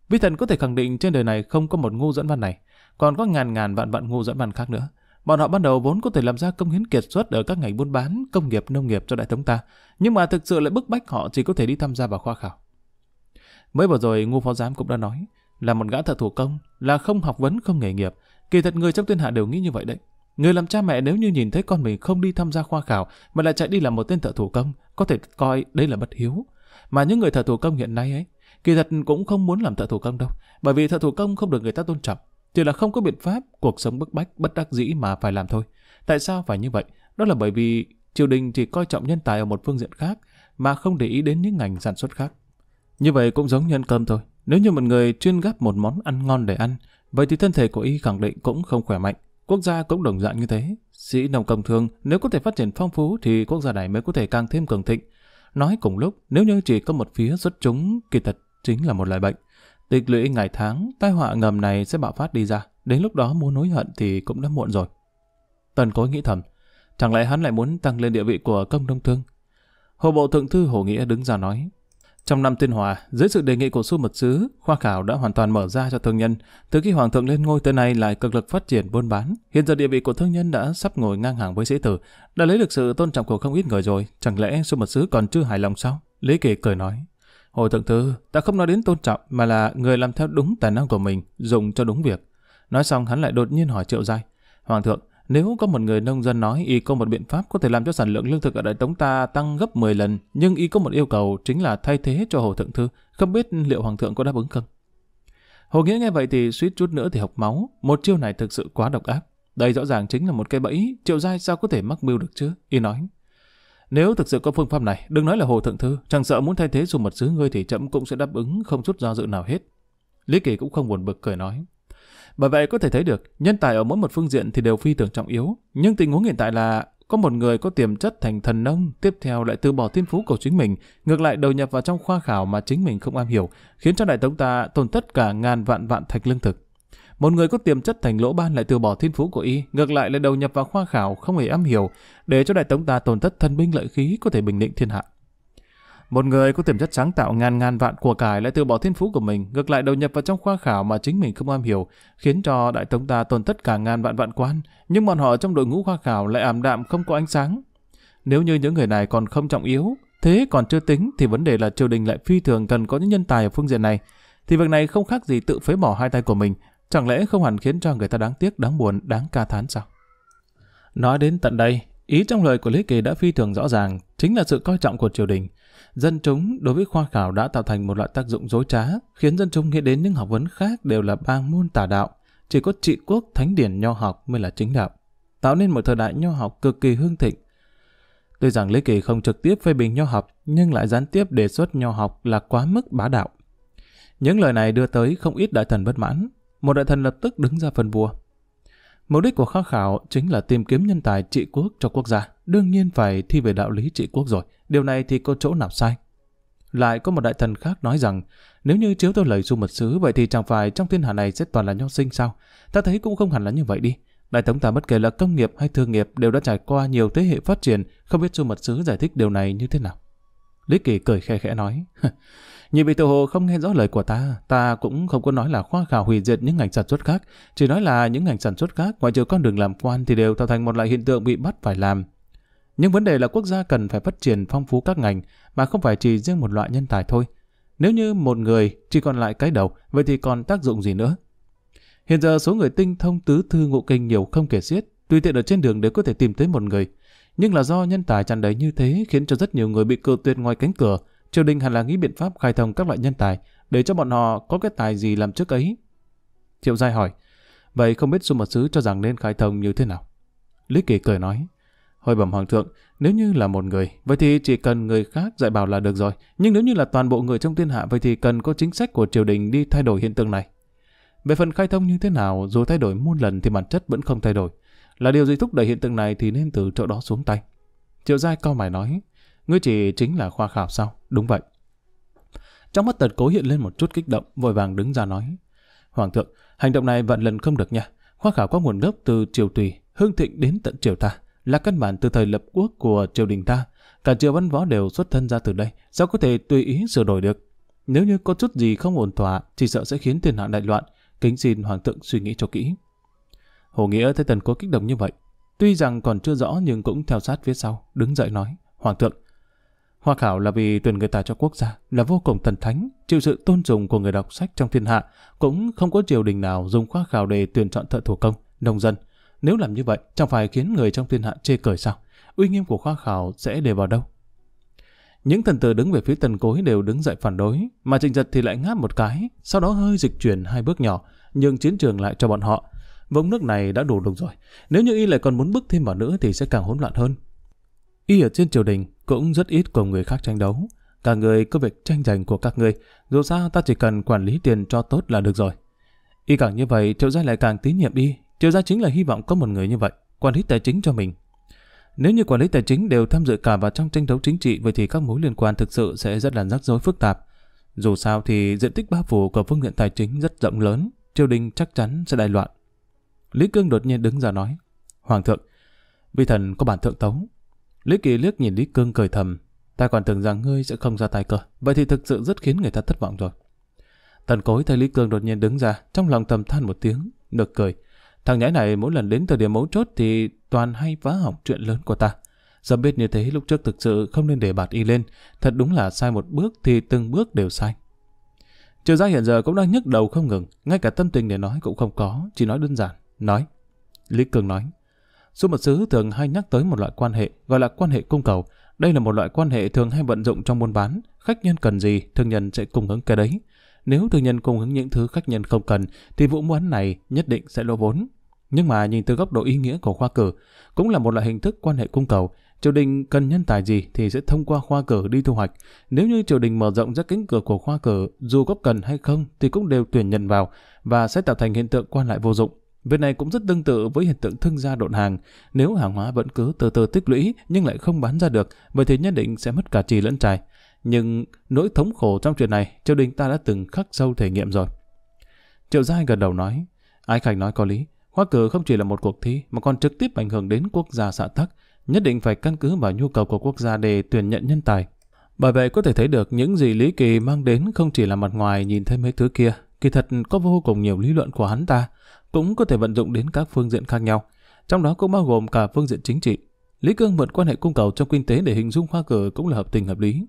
Vi thần có thể khẳng định trên đời này không có một Ngô Doãn Văn này, còn có ngàn ngàn vạn vạn Ngô Doãn Văn khác nữa. Bọn họ ban đầu vốn có thể làm ra công hiến kiệt xuất ở các ngành buôn bán, công nghiệp, nông nghiệp cho đại thống ta, nhưng mà thực sự lại bức bách họ chỉ có thể đi tham gia vào khoa khảo. Mới vừa rồi Ngô phó giám cũng đã nói, là một gã thợ thủ công, là không học vấn không nghề nghiệp, kỳ thật người trong thiên hạ đều nghĩ như vậy đấy. Người làm cha mẹ nếu như nhìn thấy con mình không đi tham gia khoa khảo mà lại chạy đi làm một tên thợ thủ công, có thể coi đây là bất hiếu. Mà những người thợ thủ công hiện nay ấy, kỳ thật cũng không muốn làm thợ thủ công đâu, bởi vì thợ thủ công không được người ta tôn trọng. Chỉ là không có biện pháp, cuộc sống bức bách, bất đắc dĩ mà phải làm thôi. Tại sao phải như vậy? Đó là bởi vì triều đình chỉ coi trọng nhân tài ở một phương diện khác, mà không để ý đến những ngành sản xuất khác. Như vậy cũng giống nhân cơm thôi. Nếu như một người chuyên gắp một món ăn ngon để ăn, vậy thì thân thể của y khẳng định cũng không khỏe mạnh. Quốc gia cũng đồng dạng như thế. Sĩ nông công thương nếu có thể phát triển phong phú thì quốc gia này mới có thể càng thêm cường thịnh. Nói cùng lúc, nếu như chỉ có một phía xuất chúng, kỳ thật chính là một loại bệnh. Tịch lũy ngày tháng, tai họa ngầm này sẽ bạo phát đi ra. Đến lúc đó muốn nối hận thì cũng đã muộn rồi. Tần cố nghĩ thầm, chẳng lẽ hắn lại muốn tăng lên địa vị của công nông thương? Hồ bộ thượng thư Hồ Nghĩa đứng ra nói, trong năm Tuyên Hòa, dưới sự đề nghị của Su Mật Sứ, khoa khảo đã hoàn toàn mở ra cho thương nhân. Từ khi Hoàng thượng lên ngôi tới nay lại cực lực phát triển buôn bán. Hiện giờ địa vị của thương nhân đã sắp ngồi ngang hàng với sĩ tử, đã lấy được sự tôn trọng của không ít người rồi. Chẳng lẽ Su Mật Sứ còn chưa hài lòng sao? Lý Kỳ cười nói. Hồi thượng thư, ta không nói đến tôn trọng mà là người làm theo đúng tài năng của mình, dùng cho đúng việc. Nói xong hắn lại đột nhiên hỏi Triệu Giai. Hoàng thượng, nếu có một người nông dân nói y có một biện pháp có thể làm cho sản lượng lương thực ở Đại Tống ta tăng gấp 10 lần, nhưng y có một yêu cầu chính là thay thế cho Hồ Thượng Thư, không biết liệu Hoàng thượng có đáp ứng không? Hồ Nghĩa nghe vậy thì suýt chút nữa thì học máu, một chiêu này thực sự quá độc ác. Đây rõ ràng chính là một cái bẫy, triệu giai sao có thể mắc mưu được chứ, y nói. Nếu thực sự có phương pháp này, đừng nói là Hồ Thượng Thư, chẳng sợ muốn thay thế dù mật sứ ngươi thì chậm cũng sẽ đáp ứng không chút do dự nào hết. Lý Kỳ cũng không buồn bực cười nói. Bởi vậy có thể thấy được, nhân tài ở mỗi một phương diện thì đều phi thường trọng yếu. Nhưng tình huống hiện tại là có một người có tiềm chất thành thần nông, tiếp theo lại từ bỏ thiên phú của chính mình, ngược lại đầu nhập vào trong khoa khảo mà chính mình không am hiểu, khiến cho đại tống ta tổn thất cả ngàn vạn vạn thạch lương thực. Một người có tiềm chất thành lỗ ban lại từ bỏ thiên phú của y, ngược lại lại đầu nhập vào khoa khảo không hề am hiểu, để cho đại tống ta tổn thất thân binh lợi khí có thể bình định thiên hạ. Một người có tiềm chất sáng tạo ngàn ngàn vạn của cải lại từ bỏ thiên phú của mình, ngược lại đầu nhập vào trong khoa khảo mà chính mình không am hiểu, khiến cho đại tống ta tổn tất cả ngàn vạn vạn quan, nhưng bọn họ trong đội ngũ khoa khảo lại ảm đạm không có ánh sáng. Nếu như những người này còn không trọng yếu, thế còn chưa tính thì vấn đề là triều đình lại phi thường cần có những nhân tài ở phương diện này. Thì việc này không khác gì tự phế bỏ hai tay của mình, chẳng lẽ không hẳn khiến cho người ta đáng tiếc, đáng buồn, đáng ca thán sao? Nói đến tận đây, ý trong lời của Lý Kỳ đã phi thường rõ ràng, chính là sự coi trọng của triều đình dân chúng đối với khoa khảo đã tạo thành một loại tác dụng dối trá, khiến dân chúng nghĩ đến những học vấn khác đều là bang môn tà đạo, chỉ có trị quốc thánh điển nho học mới là chính đạo, tạo nên một thời đại nho học cực kỳ hương thịnh. Tuy rằng Lý Kỳ không trực tiếp phê bình nho học, nhưng lại gián tiếp đề xuất nho học là quá mức bá đạo. Những lời này đưa tới không ít đại thần bất mãn, một đại thần lập tức đứng ra phân vua. Mục đích của khoa khảo chính là tìm kiếm nhân tài trị quốc cho quốc gia đương nhiên phải thi về đạo lý trị quốc rồi, điều này thì có chỗ nào sai. Lại có một đại thần khác nói rằng, nếu như chiếu theo lời du mật sứ vậy thì chẳng phải trong thiên hạ này sẽ toàn là nho sinh sao? Ta thấy cũng không hẳn là như vậy đi. Đại thống ta bất kể là công nghiệp hay thương nghiệp đều đã trải qua nhiều thế hệ phát triển, không biết du mật sứ giải thích điều này như thế nào. Lý Kỳ cười khe khẽ nói, nhiều vị tiểu hồ không nghe rõ lời của ta, ta cũng không có nói là khoa khảo hủy diệt những ngành sản xuất khác, chỉ nói là những ngành sản xuất khác ngoại trừ con đường làm quan thì đều tạo thành một loại hiện tượng bị bắt phải làm, nhưng vấn đề là quốc gia cần phải phát triển phong phú các ngành mà không phải chỉ riêng một loại nhân tài thôi. Nếu như một người chỉ còn lại cái đầu, vậy thì còn tác dụng gì nữa? Hiện giờ số người tinh thông tứ thư ngụ kinh nhiều không kể xiết, tùy tiện ở trên đường đều có thể tìm tới một người. Nhưng là do nhân tài tràn đầy như thế khiến cho rất nhiều người bị cự tuyệt ngoài cánh cửa, triều đình hẳn là nghĩ biện pháp khai thông các loại nhân tài để cho bọn họ có cái tài gì làm trước ấy. Triệu Giai hỏi, vậy không biết Xu Mật Sứ cho rằng nên khai thông như thế nào? Lý Kỳ cười nói, Hồi bẩm hoàng thượng, nếu như là một người, vậy thì chỉ cần người khác dạy bảo là được rồi. Nhưng nếu như là toàn bộ người trong thiên hạ, vậy thì cần có chính sách của triều đình đi thay đổi hiện tượng này. Về phần khai thông như thế nào, dù thay đổi muôn lần thì bản chất vẫn không thay đổi. Là điều gì thúc đẩy hiện tượng này thì nên từ chỗ đó xuống tay. Triệu giai cao mày nói, ngươi chỉ chính là khoa khảo sao? Đúng vậy. Trong mắt tật cố hiện lên một chút kích động, vội vàng đứng ra nói. Hoàng thượng, hành động này vạn lần không được nha. Khoa khảo có nguồn gốc từ triều tùy, hương thịnh đến tận triều ta là căn bản từ thời lập quốc của triều đình ta. Cả triều văn võ đều xuất thân ra từ đây, sao có thể tùy ý sửa đổi được. Nếu như có chút gì không ổn thỏa, chỉ sợ sẽ khiến thiên hạ đại loạn, kính xin hoàng thượng suy nghĩ cho kỹ. Hồ Nghĩa thấy Tần Cố kích động như vậy, tuy rằng còn chưa rõ nhưng cũng theo sát phía sau, đứng dậy nói, Hoàng thượng, Hoa khảo là vì tuyển người tài cho quốc gia, là vô cùng thần thánh, chịu sự tôn dùng của người đọc sách trong thiên hạ, cũng không có triều đình nào dùng khoa khảo để tuyển chọn thợ thủ công, nông dân. Nếu làm như vậy, chẳng phải khiến người trong thiên hạ chê cười sao? Uy nghiêm của khoa khảo sẽ để vào đâu? Những thần tử đứng về phía tần cối đều đứng dậy phản đối, mà trình giật thì lại ngáp một cái, sau đó hơi dịch chuyển hai bước nhỏ, nhưng chiến trường lại cho bọn họ. Vũng nước này đã đủ đục rồi, nếu như y lại còn muốn bước thêm vào nữa thì sẽ càng hỗn loạn hơn. Y ở trên triều đình cũng rất ít cùng người khác tranh đấu, cả người cứ việc tranh giành của các người, dù sao ta chỉ cần quản lý tiền cho tốt là được rồi. Y càng như vậy, triệu gia lại càng tín nhiệm y, Chiều gia chính là hy vọng có một người như vậy, quản lý tài chính cho mình. Nếu như quản lý tài chính đều tham dự cả vào trong tranh đấu chính trị vậy thì các mối liên quan thực sự sẽ rất là rắc rối phức tạp. Dù sao thì diện tích bao phủ của phương diện tài chính rất rộng lớn, triều đình chắc chắn sẽ đại loạn. Lý Cương đột nhiên đứng ra nói, Hoàng thượng, vị thần có bản thượng tấu. Lý Kỳ liếc nhìn Lý Cương cười thầm, ta còn tưởng rằng ngươi sẽ không ra tay cơ, vậy thì thực sự rất khiến người ta thất vọng rồi. Tần cối thấy Lý Cương đột nhiên đứng ra, trong lòng thầm than một tiếng, được cười. Thằng nhãi này mỗi lần đến thời điểm mấu chốt thì toàn hay phá hỏng chuyện lớn của ta. giờ biết như thế lúc trước thực sự không nên để bạt y lên. Thật đúng là sai một bước thì từng bước đều sai. Triều Gia hiện giờ cũng đang nhức đầu không ngừng. Ngay cả tâm tình để nói cũng không có. Chỉ nói đơn giản. Nói. Lý Cường nói. Số mật sứ thường hay nhắc tới một loại quan hệ gọi là quan hệ cung cầu. Đây là một loại quan hệ thường hay vận dụng trong buôn bán. Khách nhân cần gì, thương nhân sẽ cung ứng cái đấy. Nếu thương nhân cung ứng những thứ khách nhân không cần, thì vụ mua bán này nhất định sẽ lỗ vốn. Nhưng mà nhìn từ góc độ ý nghĩa của khoa cử, cũng là một loại hình thức quan hệ cung cầu. Triều đình cần nhân tài gì thì sẽ thông qua khoa cử đi thu hoạch. Nếu như triều đình mở rộng ra cánh cửa của khoa cử, dù góp cần hay không thì cũng đều tuyển nhận vào và sẽ tạo thành hiện tượng quan lại vô dụng. Việc này cũng rất tương tự với hiện tượng thương gia độn hàng. Nếu hàng hóa vẫn cứ từ từ tích lũy nhưng lại không bán ra được, vậy thì nhất định sẽ mất cả trì lẫn trài. Nhưng nỗi thống khổ trong chuyện này, triều đình ta đã từng khắc sâu thể nghiệm rồi. Triệu Giai gần đầu nói, Ái Khánh nói có lý, Khoa cử không chỉ là một cuộc thi mà còn trực tiếp ảnh hưởng đến quốc gia xã tắc, nhất định phải căn cứ vào nhu cầu của quốc gia để tuyển nhận nhân tài. Bởi vậy có thể thấy được những gì Lý Kỳ mang đến không chỉ là mặt ngoài nhìn thấy mấy thứ kia, kỳ thật có vô cùng nhiều lý luận của hắn ta, cũng có thể vận dụng đến các phương diện khác nhau, trong đó cũng bao gồm cả phương diện chính trị. Lý Cương mượn quan hệ cung cầu trong kinh tế để hình dung khoa cử cũng là hợp tình hợp lý.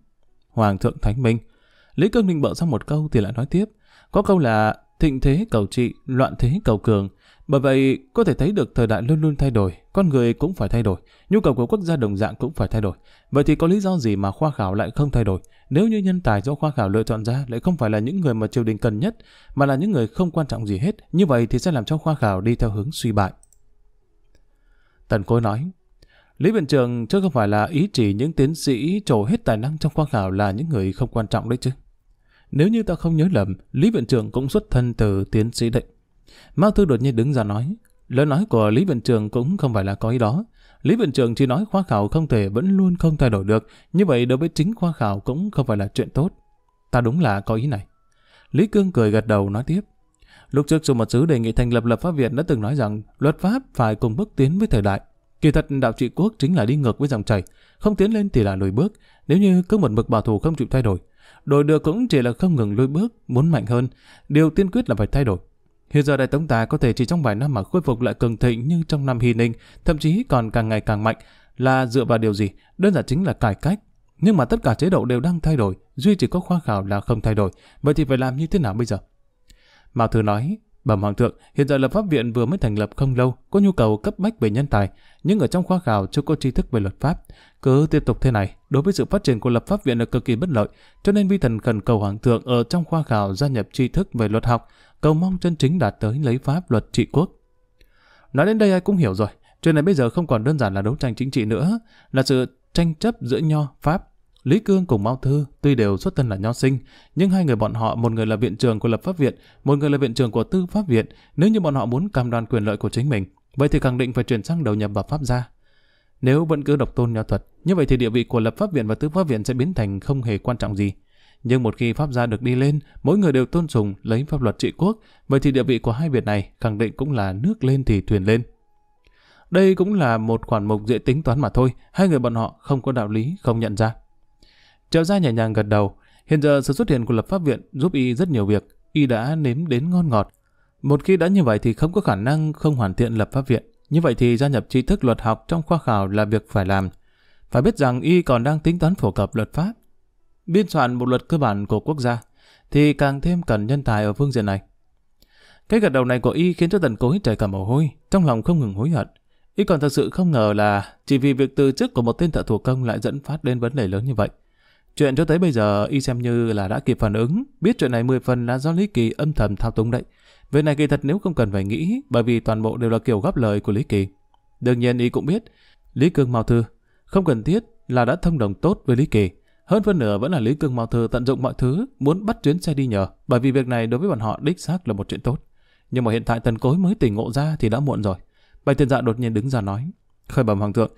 Hoàng thượng Thánh Minh Lý Cương định bợ ra một câu thì lại nói tiếp, có câu là thịnh thế cầu trị, loạn thế cầu cường, bởi vậy, có thể thấy được thời đại luôn luôn thay đổi, con người cũng phải thay đổi, nhu cầu của quốc gia đồng dạng cũng phải thay đổi. Vậy thì có lý do gì mà khoa khảo lại không thay đổi? Nếu như nhân tài do khoa khảo lựa chọn ra lại không phải là những người mà triều đình cần nhất, mà là những người không quan trọng gì hết, như vậy thì sẽ làm cho khoa khảo đi theo hướng suy bại. Tần Cối nói, Lý Viện Trường chứ không phải là ý chỉ những tiến sĩ trổ hết tài năng trong khoa khảo là những người không quan trọng đấy chứ. Nếu như ta không nhớ lầm, Lý Viện Trường cũng xuất thân từ tiến sĩ định. Mao Thư đột nhiên đứng ra nói. Lời nói của Lý Vận Trường cũng không phải là có ý đó. Lý Vận Trường chỉ nói khoa khảo không thể vẫn luôn không thay đổi được, như vậy đối với chính khoa khảo cũng không phải là chuyện tốt. Ta đúng là có ý này. Lý Cương cười gật đầu nói tiếp. Lúc trước dùng một sứ đề nghị thành lập lập pháp viện đã từng nói rằng luật pháp phải cùng bước tiến với thời đại. Kỳ thật đạo trị quốc chính là đi ngược với dòng chảy, không tiến lên thì là lùi bước, nếu như cứ một mực bảo thủ không chịu thay đổi. Đổi được cũng chỉ là không ngừng lùi bước, muốn mạnh hơn, điều tiên quyết là phải thay đổi. Hiện giờ đại tống ta có thể chỉ trong vài năm mà khôi phục lại cường thịnh như trong năm Hy Ninh, thậm chí còn càng ngày càng mạnh, là dựa vào điều gì? Đơn giản chính là cải cách. Nhưng mà tất cả chế độ đều đang thay đổi, duy chỉ có khoa khảo là không thay đổi. Vậy thì phải làm như thế nào bây giờ? Mao Thư nói, bẩm hoàng thượng, hiện giờ lập pháp viện vừa mới thành lập không lâu, có nhu cầu cấp bách về nhân tài, nhưng ở trong khoa khảo chưa có tri thức về luật pháp. Cứ tiếp tục thế này, đối với sự phát triển của lập pháp viện là cực kỳ bất lợi, cho nên vi thần khẩn cầu hoàng thượng ở trong khoa khảo gia nhập tri thức về luật học, cầu mong chân chính đạt tới lấy pháp luật trị quốc. Nói đến đây ai cũng hiểu rồi, chuyện này bây giờ không còn đơn giản là đấu tranh chính trị nữa, là sự tranh chấp giữa Nho, Pháp. Lý Cương cùng Mao Thư tuy đều xuất thân là Nho sinh, nhưng hai người bọn họ, một người là viện trường của lập pháp viện, một người là viện trường của tư pháp viện, nếu như bọn họ muốn cam đoan quyền lợi của chính mình, vậy thì khẳng định phải chuyển sang đầu nhập vào Pháp gia. Nếu vẫn cứ độc tôn nho thuật, như vậy thì địa vị của lập pháp viện và tư pháp viện sẽ biến thành không hề quan trọng gì. Nhưng một khi pháp gia được đi lên, mỗi người đều tôn sùng lấy pháp luật trị quốc, vậy thì địa vị của hai Việt này khẳng định cũng là nước lên thì thuyền lên. Đây cũng là một khoản mục dễ tính toán mà thôi, hai người bọn họ không có đạo lý, không nhận ra. Triệu ra nhẹ nhàng gật đầu, hiện giờ sự xuất hiện của lập pháp viện giúp y rất nhiều việc, y đã nếm đến ngon ngọt. Một khi đã như vậy thì không có khả năng không hoàn thiện lập pháp viện, như vậy thì gia nhập tri thức luật học trong khoa khảo là việc phải làm. Phải biết rằng y còn đang tính toán phổ cập luật pháp, biên soạn một luật cơ bản của quốc gia, thì càng thêm cần nhân tài ở phương diện này. Cái gật đầu này của y khiến cho tần cối trời cả mồ hôi, trong lòng không ngừng hối hận. Y còn thật sự không ngờ là chỉ vì việc từ chức của một tên thợ thủ công lại dẫn phát đến vấn đề lớn như vậy. Chuyện cho tới bây giờ y xem như là đã kịp phản ứng, biết chuyện này 10 phần là do Lý Kỳ âm thầm thao túng đấy. Về này kỳ thật nếu không cần phải nghĩ, bởi vì toàn bộ đều là kiểu góp lời của Lý Kỳ. Đương nhiên y cũng biết, Lý Cương Mao Thư không cần thiết là đã thông đồng tốt với Lý Kỳ. Hơn phân nửa vẫn là Lý Cương Mao thừa tận dụng mọi thứ, muốn bắt chuyến xe đi nhờ, bởi vì việc này đối với bọn họ đích xác là một chuyện tốt. Nhưng mà hiện tại tần cối mới tỉnh ngộ ra thì đã muộn rồi. Bạch tiền Dạ đột nhiên đứng ra nói, khởi bẩm hoàng thượng,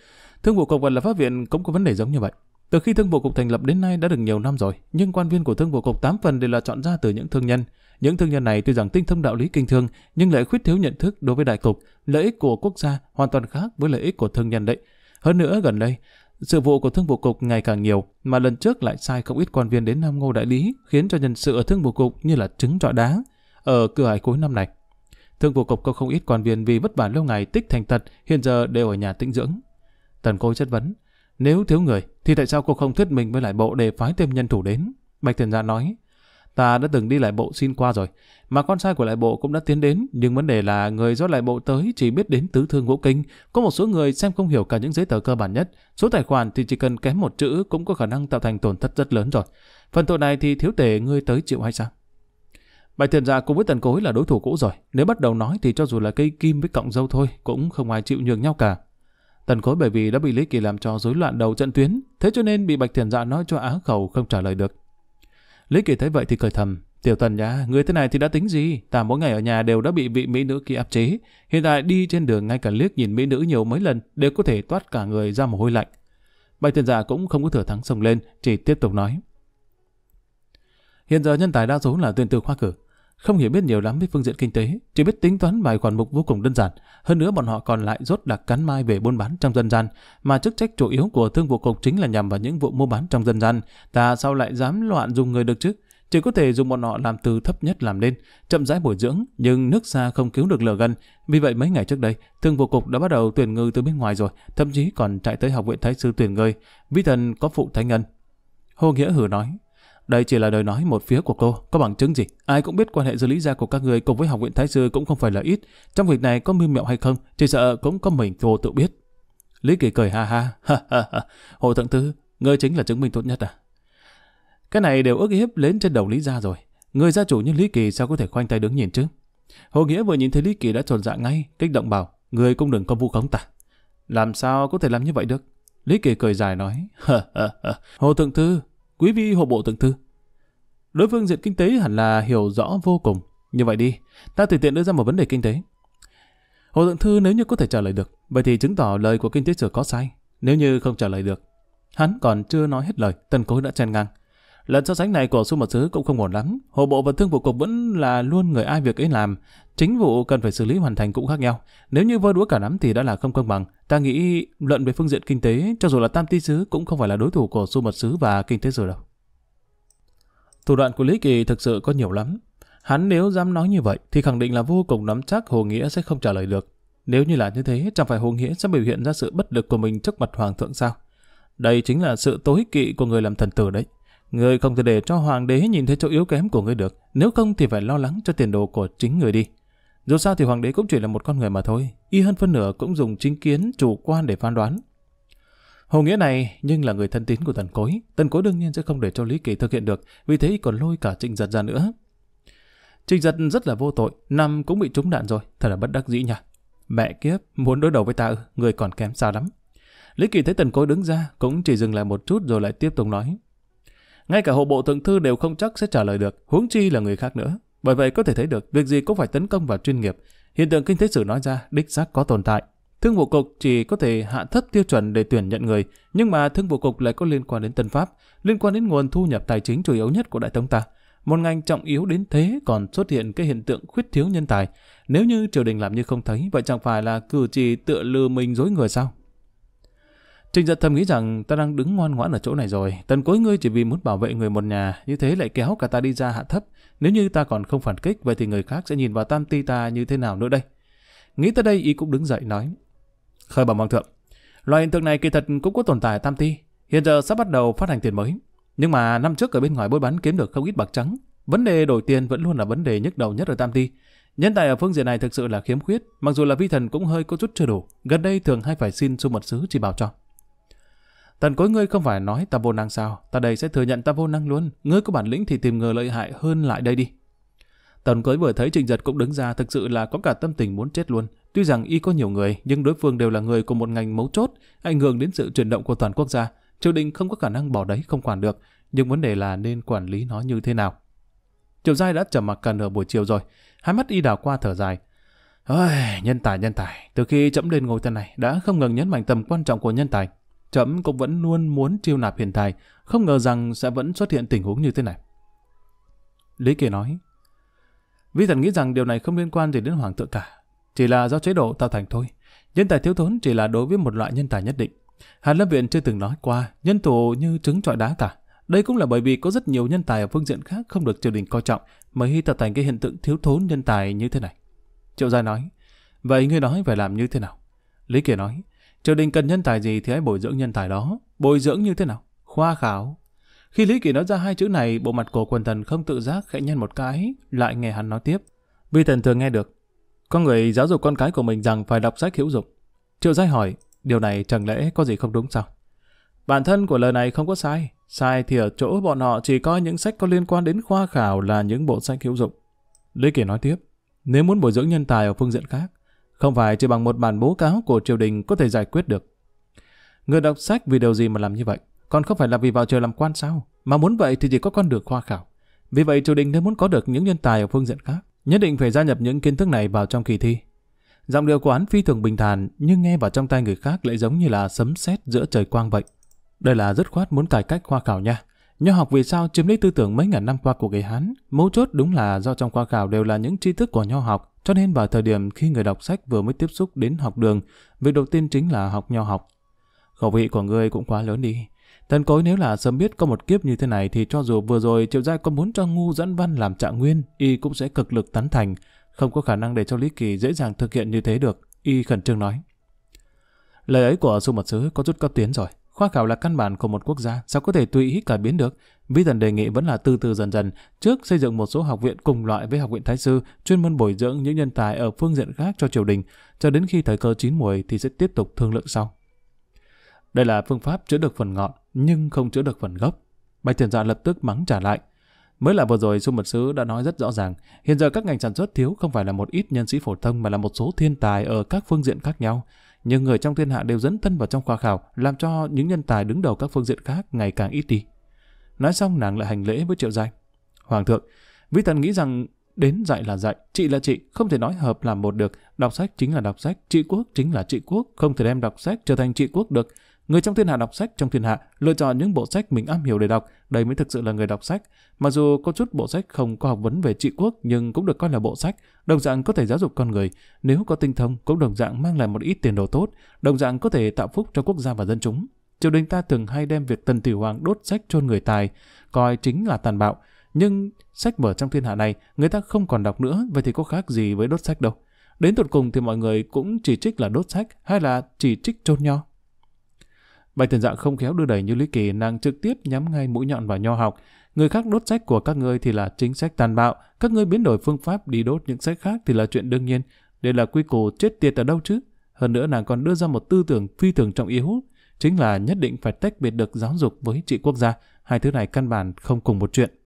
thương vụ cục và là pháp viện cũng có vấn đề giống như vậy. Từ khi thương vụ cục thành lập đến nay đã được nhiều năm rồi, nhưng quan viên của thương vụ cục tám phần đều là chọn ra từ những thương nhân. Những thương nhân này tuy rằng tinh thông đạo lý kinh thương, nhưng lại khuyết thiếu nhận thức đối với đại cục, lợi ích của quốc gia hoàn toàn khác với lợi ích của thương nhân đấy. Hơn nữa gần đây, sự vụ của thương vụ cục ngày càng nhiều, mà lần trước lại sai không ít quan viên đến Nam Ngô đại lý, khiến cho nhân sự ở thương vụ cục như là trứng trọi đá ở cửa hải cuối năm này. Thương vụ cục có không ít quan viên vì vất vả lâu ngày tích thành tật, hiện giờ đều ở nhà tĩnh dưỡng. Tần Côi chất vấn, nếu thiếu người thì tại sao cô không thuyết mình với lại bộ để phái thêm nhân thủ đến? Bạch tiền Gia dạ nói, Ta đã từng đi lại bộ xin qua rồi, mà con trai của lại bộ cũng đã tiến đến, nhưng vấn đề là người do lại bộ tới chỉ biết đến tứ thương ngũ kinh, có một số người xem không hiểu cả những giấy tờ cơ bản nhất, số tài khoản thì chỉ cần kém một chữ cũng có khả năng tạo thành tổn thất rất lớn rồi. Phần tội này thì thiếu tể ngươi tới chịu hay sao? Bạch Thiền giả dạ cùng với Tần Cối là đối thủ cũ rồi, nếu bắt đầu nói thì cho dù là cây kim với cọng dâu thôi cũng không ai chịu nhường nhau cả. Tần Cối bởi vì đã bị Lý Kỳ làm cho rối loạn đầu trận tuyến, thế cho nên bị Bạch Thiền Dạ nói cho á khẩu không trả lời được. Lý Kỳ thấy vậy thì cười thầm. Tiểu Tần nhá, người thế này thì đã tính gì? Ta mỗi ngày ở nhà đều đã bị vị mỹ nữ kia áp chế. Hiện tại đi trên đường ngay cả liếc nhìn mỹ nữ nhiều mấy lần đều có thể toát cả người ra mồ hôi lạnh. Bạch tiền Dạ cũng không có thừa thắng sông lên, chỉ tiếp tục nói. Hiện giờ nhân tài đa số là tuyển từ khoa cử, không hiểu biết nhiều lắm về phương diện kinh tế, chỉ biết tính toán vài khoản mục vô cùng đơn giản. Hơn nữa bọn họ còn lại rốt đặc cắn mai về buôn bán trong dân gian, mà chức trách chủ yếu của thương vụ cục chính là nhằm vào những vụ mua bán trong dân gian. Ta sao lại dám loạn dùng người được chứ? Chỉ có thể dùng bọn họ làm từ thấp nhất làm lên, chậm rãi bồi dưỡng, nhưng nước xa không cứu được lửa gần. Vì vậy mấy ngày trước đây, thương vụ cục đã bắt đầu tuyển người từ bên ngoài rồi, thậm chí còn chạy tới học viện thái sư tuyển người. Vi thần có phụ thánh ngân. Hồ Nghĩa Hử nói, đây chỉ là lời nói một phía của cô, có bằng chứng gì? Ai cũng biết quan hệ giữa lý gia của các người cùng với học viện Thái Sư cũng không phải là ít. Trong việc này có mưu mẹo hay không, chỉ sợ cũng có mình cô tự biết. Lý Kỳ cười ha ha, ha ha Hồ Thượng Tư, ngươi chính là chứng minh tốt nhất à? Cái này đều ước hiếp lên trên đầu Lý gia rồi. Người gia chủ như Lý Kỳ sao có thể khoanh tay đứng nhìn chứ? Hồ Nghĩa vừa nhìn thấy Lý Kỳ đã trồn dạ ngay, kích động bảo, người cũng đừng có vu khống ta. Làm sao có thể làm như vậy được? Lý Kỳ cười dài nói, Hồ Thượng Tư, quý vị hộ bộ thượng thư. Đối phương diện kinh tế hẳn là hiểu rõ vô cùng. Như vậy đi, ta tùy tiện đưa ra một vấn đề kinh tế. Hồ Thượng Thư nếu như có thể trả lời được, vậy thì chứng tỏ lời của kinh tế trưởng có sai. Nếu như không trả lời được, hắn còn chưa nói hết lời, tần cố đã chen ngang. Lần so sánh này của su mật sứ cũng không ổn lắm. Hộ bộ và thương vụ cục vẫn là luôn người ai việc ấy làm. Chính vụ cần phải xử lý hoàn thành cũng khác nhau. Nếu như vơ đũa cả nắm thì đã là không công bằng. Ta nghĩ luận về phương diện kinh tế, cho dù là tam ti sứ cũng không phải là đối thủ của su mật sứ và kinh tế rồi đâu. Thủ đoạn của Lý Kỳ thực sự có nhiều lắm. Hắn nếu dám nói như vậy thì khẳng định là vô cùng nắm chắc Hồ Nghĩa sẽ không trả lời được. Nếu như là như thế, chẳng phải Hồ Nghĩa sẽ biểu hiện ra sự bất lực của mình trước mặt Hoàng thượng sao? Đây chính là sự tối kỵ của người làm thần tử đấy người không thể để cho hoàng đế nhìn thấy chỗ yếu kém của người được, nếu không thì phải lo lắng cho tiền đồ của chính người đi. Dù sao thì hoàng đế cũng chỉ là một con người mà thôi, y hơn phân nửa cũng dùng chính kiến chủ quan để phán đoán. Hồ Nghĩa này nhưng là người thân tín của Tần Cối, Tần Cối đương nhiên sẽ không để cho Lý Kỳ thực hiện được, vì thế còn lôi cả Trịnh Giật ra nữa. Trịnh Giật rất là vô tội, năm cũng bị trúng đạn rồi, thật là bất đắc dĩ nhỉ Mẹ kiếp, muốn đối đầu với ta người còn kém xa lắm. Lý Kỳ thấy Tần Cối đứng ra, cũng chỉ dừng lại một chút rồi lại tiếp tục nói. Ngay cả hộ bộ thượng thư đều không chắc sẽ trả lời được, huống chi là người khác nữa. Bởi vậy có thể thấy được, việc gì cũng phải tấn công vào chuyên nghiệp. Hiện tượng kinh tế sử nói ra, đích xác có tồn tại. Thương vụ cục chỉ có thể hạ thấp tiêu chuẩn để tuyển nhận người, nhưng mà thương vụ cục lại có liên quan đến Tân Pháp, liên quan đến nguồn thu nhập tài chính chủ yếu nhất của Đại Tống ta. Một ngành trọng yếu đến thế còn xuất hiện cái hiện tượng khuyết thiếu nhân tài. Nếu như triều đình làm như không thấy, vậy chẳng phải là cử chỉ tựa lừa mình dối người sao? Trình giật thầm nghĩ rằng ta đang đứng ngoan ngoãn ở chỗ này rồi, tần cuối ngươi chỉ vì muốn bảo vệ người một nhà, như thế lại kéo cả ta đi ra hạ thấp. Nếu như ta còn không phản kích, vậy thì người khác sẽ nhìn vào tam ti ta như thế nào nữa đây? Nghĩ tới đây y cũng đứng dậy nói. Khởi bảo hoàng thượng, loại hiện tượng này kỳ thật cũng có tồn tại tam ti, hiện giờ sắp bắt đầu phát hành tiền mới. Nhưng mà năm trước ở bên ngoài buôn bán kiếm được không ít bạc trắng, vấn đề đổi tiền vẫn luôn là vấn đề nhức đầu nhất ở tam ti. Nhân tài ở phương diện này thực sự là khiếm khuyết, mặc dù là vi thần cũng hơi có chút chưa đủ, gần đây thường hay phải xin xung mật sứ chỉ bảo cho. Tần Cối ngươi không phải nói ta vô năng sao, ta đây sẽ thừa nhận ta vô năng luôn, ngươi có bản lĩnh thì tìm người lợi hại hơn lại đây đi. Tần Cối vừa thấy Trình Giật cũng đứng ra thực sự là có cả tâm tình muốn chết luôn. Tuy rằng y có nhiều người, nhưng đối phương đều là người của một ngành mấu chốt, ảnh hưởng đến sự chuyển động của toàn quốc gia. Triều đình không có khả năng bỏ đấy không quản được, nhưng vấn đề là nên quản lý nó như thế nào. Triều Giai đã trầm mặc cả nửa buổi chiều rồi, hai mắt y đảo qua thở dài. Ôi, nhân tài, nhân tài, từ khi chậm lên ngôi tên này đã không ngừng nhấn mạnh tầm quan trọng của nhân tài. Trẫm cũng vẫn luôn muốn chiêu nạp hiền tài, không ngờ rằng sẽ vẫn xuất hiện tình huống như thế này. Lý Kỳ nói, Vi thần nghĩ rằng điều này không liên quan gì đến hoàng thượng cả, chỉ là do chế độ tạo thành thôi. Nhân tài thiếu thốn chỉ là đối với một loại nhân tài nhất định. Hàn Lâm Viện chưa từng nói qua nhân tù như trứng trọi đá cả. Đây cũng là bởi vì có rất nhiều nhân tài ở phương diện khác không được triều đình coi trọng mới tạo thành cái hiện tượng thiếu thốn nhân tài như thế này. Triệu Gia nói, vậy ngươi nói phải làm như thế nào? Lý Kỳ nói, Triều đình cần nhân tài gì thì hãy bồi dưỡng nhân tài đó. Bồi dưỡng như thế nào? Khoa khảo. Khi Lý Kỳ nói ra hai chữ này, bộ mặt của quần thần không tự giác khẽ nhân một cái, lại nghe hắn nói tiếp. Vi thần thường nghe được. Con người giáo dục con cái của mình rằng phải đọc sách hữu dụng. Triệu Giai hỏi, điều này chẳng lẽ có gì không đúng sao? Bản thân của lời này không có sai. Sai thì ở chỗ bọn họ chỉ coi những sách có liên quan đến khoa khảo là những bộ sách hữu dụng. Lý Kỳ nói tiếp, nếu muốn bồi dưỡng nhân tài ở phương diện khác, không phải chỉ bằng một bản bố cáo của triều đình có thể giải quyết được. Người đọc sách vì điều gì mà làm như vậy? Còn không phải là vì vào trời làm quan sao? Mà muốn vậy thì chỉ có con đường khoa khảo. Vì vậy triều đình nếu muốn có được những nhân tài ở phương diện khác, nhất định phải gia nhập những kiến thức này vào trong kỳ thi. Giọng điệu của hắn phi thường bình thản, nhưng nghe vào trong tay người khác lại giống như là sấm sét giữa trời quang vậy. Đây là rất khoát muốn cải cách khoa khảo nha. Nho học vì sao chiếm lấy tư tưởng mấy ngàn năm qua của người Hán, mấu chốt đúng là do trong khoa khảo đều là những tri thức của nho học, cho nên vào thời điểm khi người đọc sách vừa mới tiếp xúc đến học đường, việc đầu tiên chính là học nho học. Khẩu vị của ngươi cũng quá lớn đi. thần cối nếu là sớm biết có một kiếp như thế này thì cho dù vừa rồi Triệu Giai có muốn cho ngu dẫn văn làm trạng nguyên, y cũng sẽ cực lực tán thành, không có khả năng để cho Lý Kỳ dễ dàng thực hiện như thế được, y khẩn trương nói. Lời ấy của Su Mật Sứ có chút cấp tiến rồi, khoa khảo là căn bản của một quốc gia, sao có thể tùy ý cải biến được, Vĩ Thần đề nghị vẫn là từ từ dần dần, trước xây dựng một số học viện cùng loại với học viện Thái Sư, chuyên môn bồi dưỡng những nhân tài ở phương diện khác cho triều đình, cho đến khi thời cơ chín muồi thì sẽ tiếp tục thương lượng sau. Đây là phương pháp chữa được phần ngọn, nhưng không chữa được phần gốc. Bạch Thiền Dạ lập tức mắng trả lại. Mới là vừa rồi, Xung Mật Sứ đã nói rất rõ ràng, hiện giờ các ngành sản xuất thiếu không phải là một ít nhân sĩ phổ thông mà là một số thiên tài ở các phương diện khác nhau. Nhưng người trong thiên hạ đều dẫn thân vào trong khoa khảo, làm cho những nhân tài đứng đầu các phương diện khác ngày càng ít đi. Nói xong nàng lại hành lễ với triệu danh Hoàng thượng, vi thần nghĩ rằng đến dạy là dạy, chị là chị, không thể nói hợp làm một được. Đọc sách chính là đọc sách, trị quốc chính là trị quốc, không thể đem đọc sách trở thành trị quốc được. Người trong thiên hạ đọc sách trong thiên hạ, lựa chọn những bộ sách mình am hiểu để đọc, đây mới thực sự là người đọc sách. Mặc dù có chút bộ sách không có học vấn về trị quốc nhưng cũng được coi là bộ sách, đồng dạng có thể giáo dục con người, nếu có tinh thông cũng đồng dạng mang lại một ít tiền đồ tốt, đồng dạng có thể tạo phúc cho quốc gia và dân chúng triều đình ta từng hay đem việc tần tiểu hoàng đốt sách chôn người tài coi chính là tàn bạo nhưng sách vở trong thiên hạ này người ta không còn đọc nữa vậy thì có khác gì với đốt sách đâu đến tận cùng thì mọi người cũng chỉ trích là đốt sách hay là chỉ trích chôn nho bài tiền dạng không khéo đưa đẩy như lý kỳ nàng trực tiếp nhắm ngay mũi nhọn vào nho học người khác đốt sách của các ngươi thì là chính sách tàn bạo các ngươi biến đổi phương pháp đi đốt những sách khác thì là chuyện đương nhiên đây là quy củ chết tiệt ở đâu chứ hơn nữa nàng còn đưa ra một tư tưởng phi thường trọng yếu chính là nhất định phải tách biệt được giáo dục với trị quốc gia, hai thứ này căn bản không cùng một chuyện.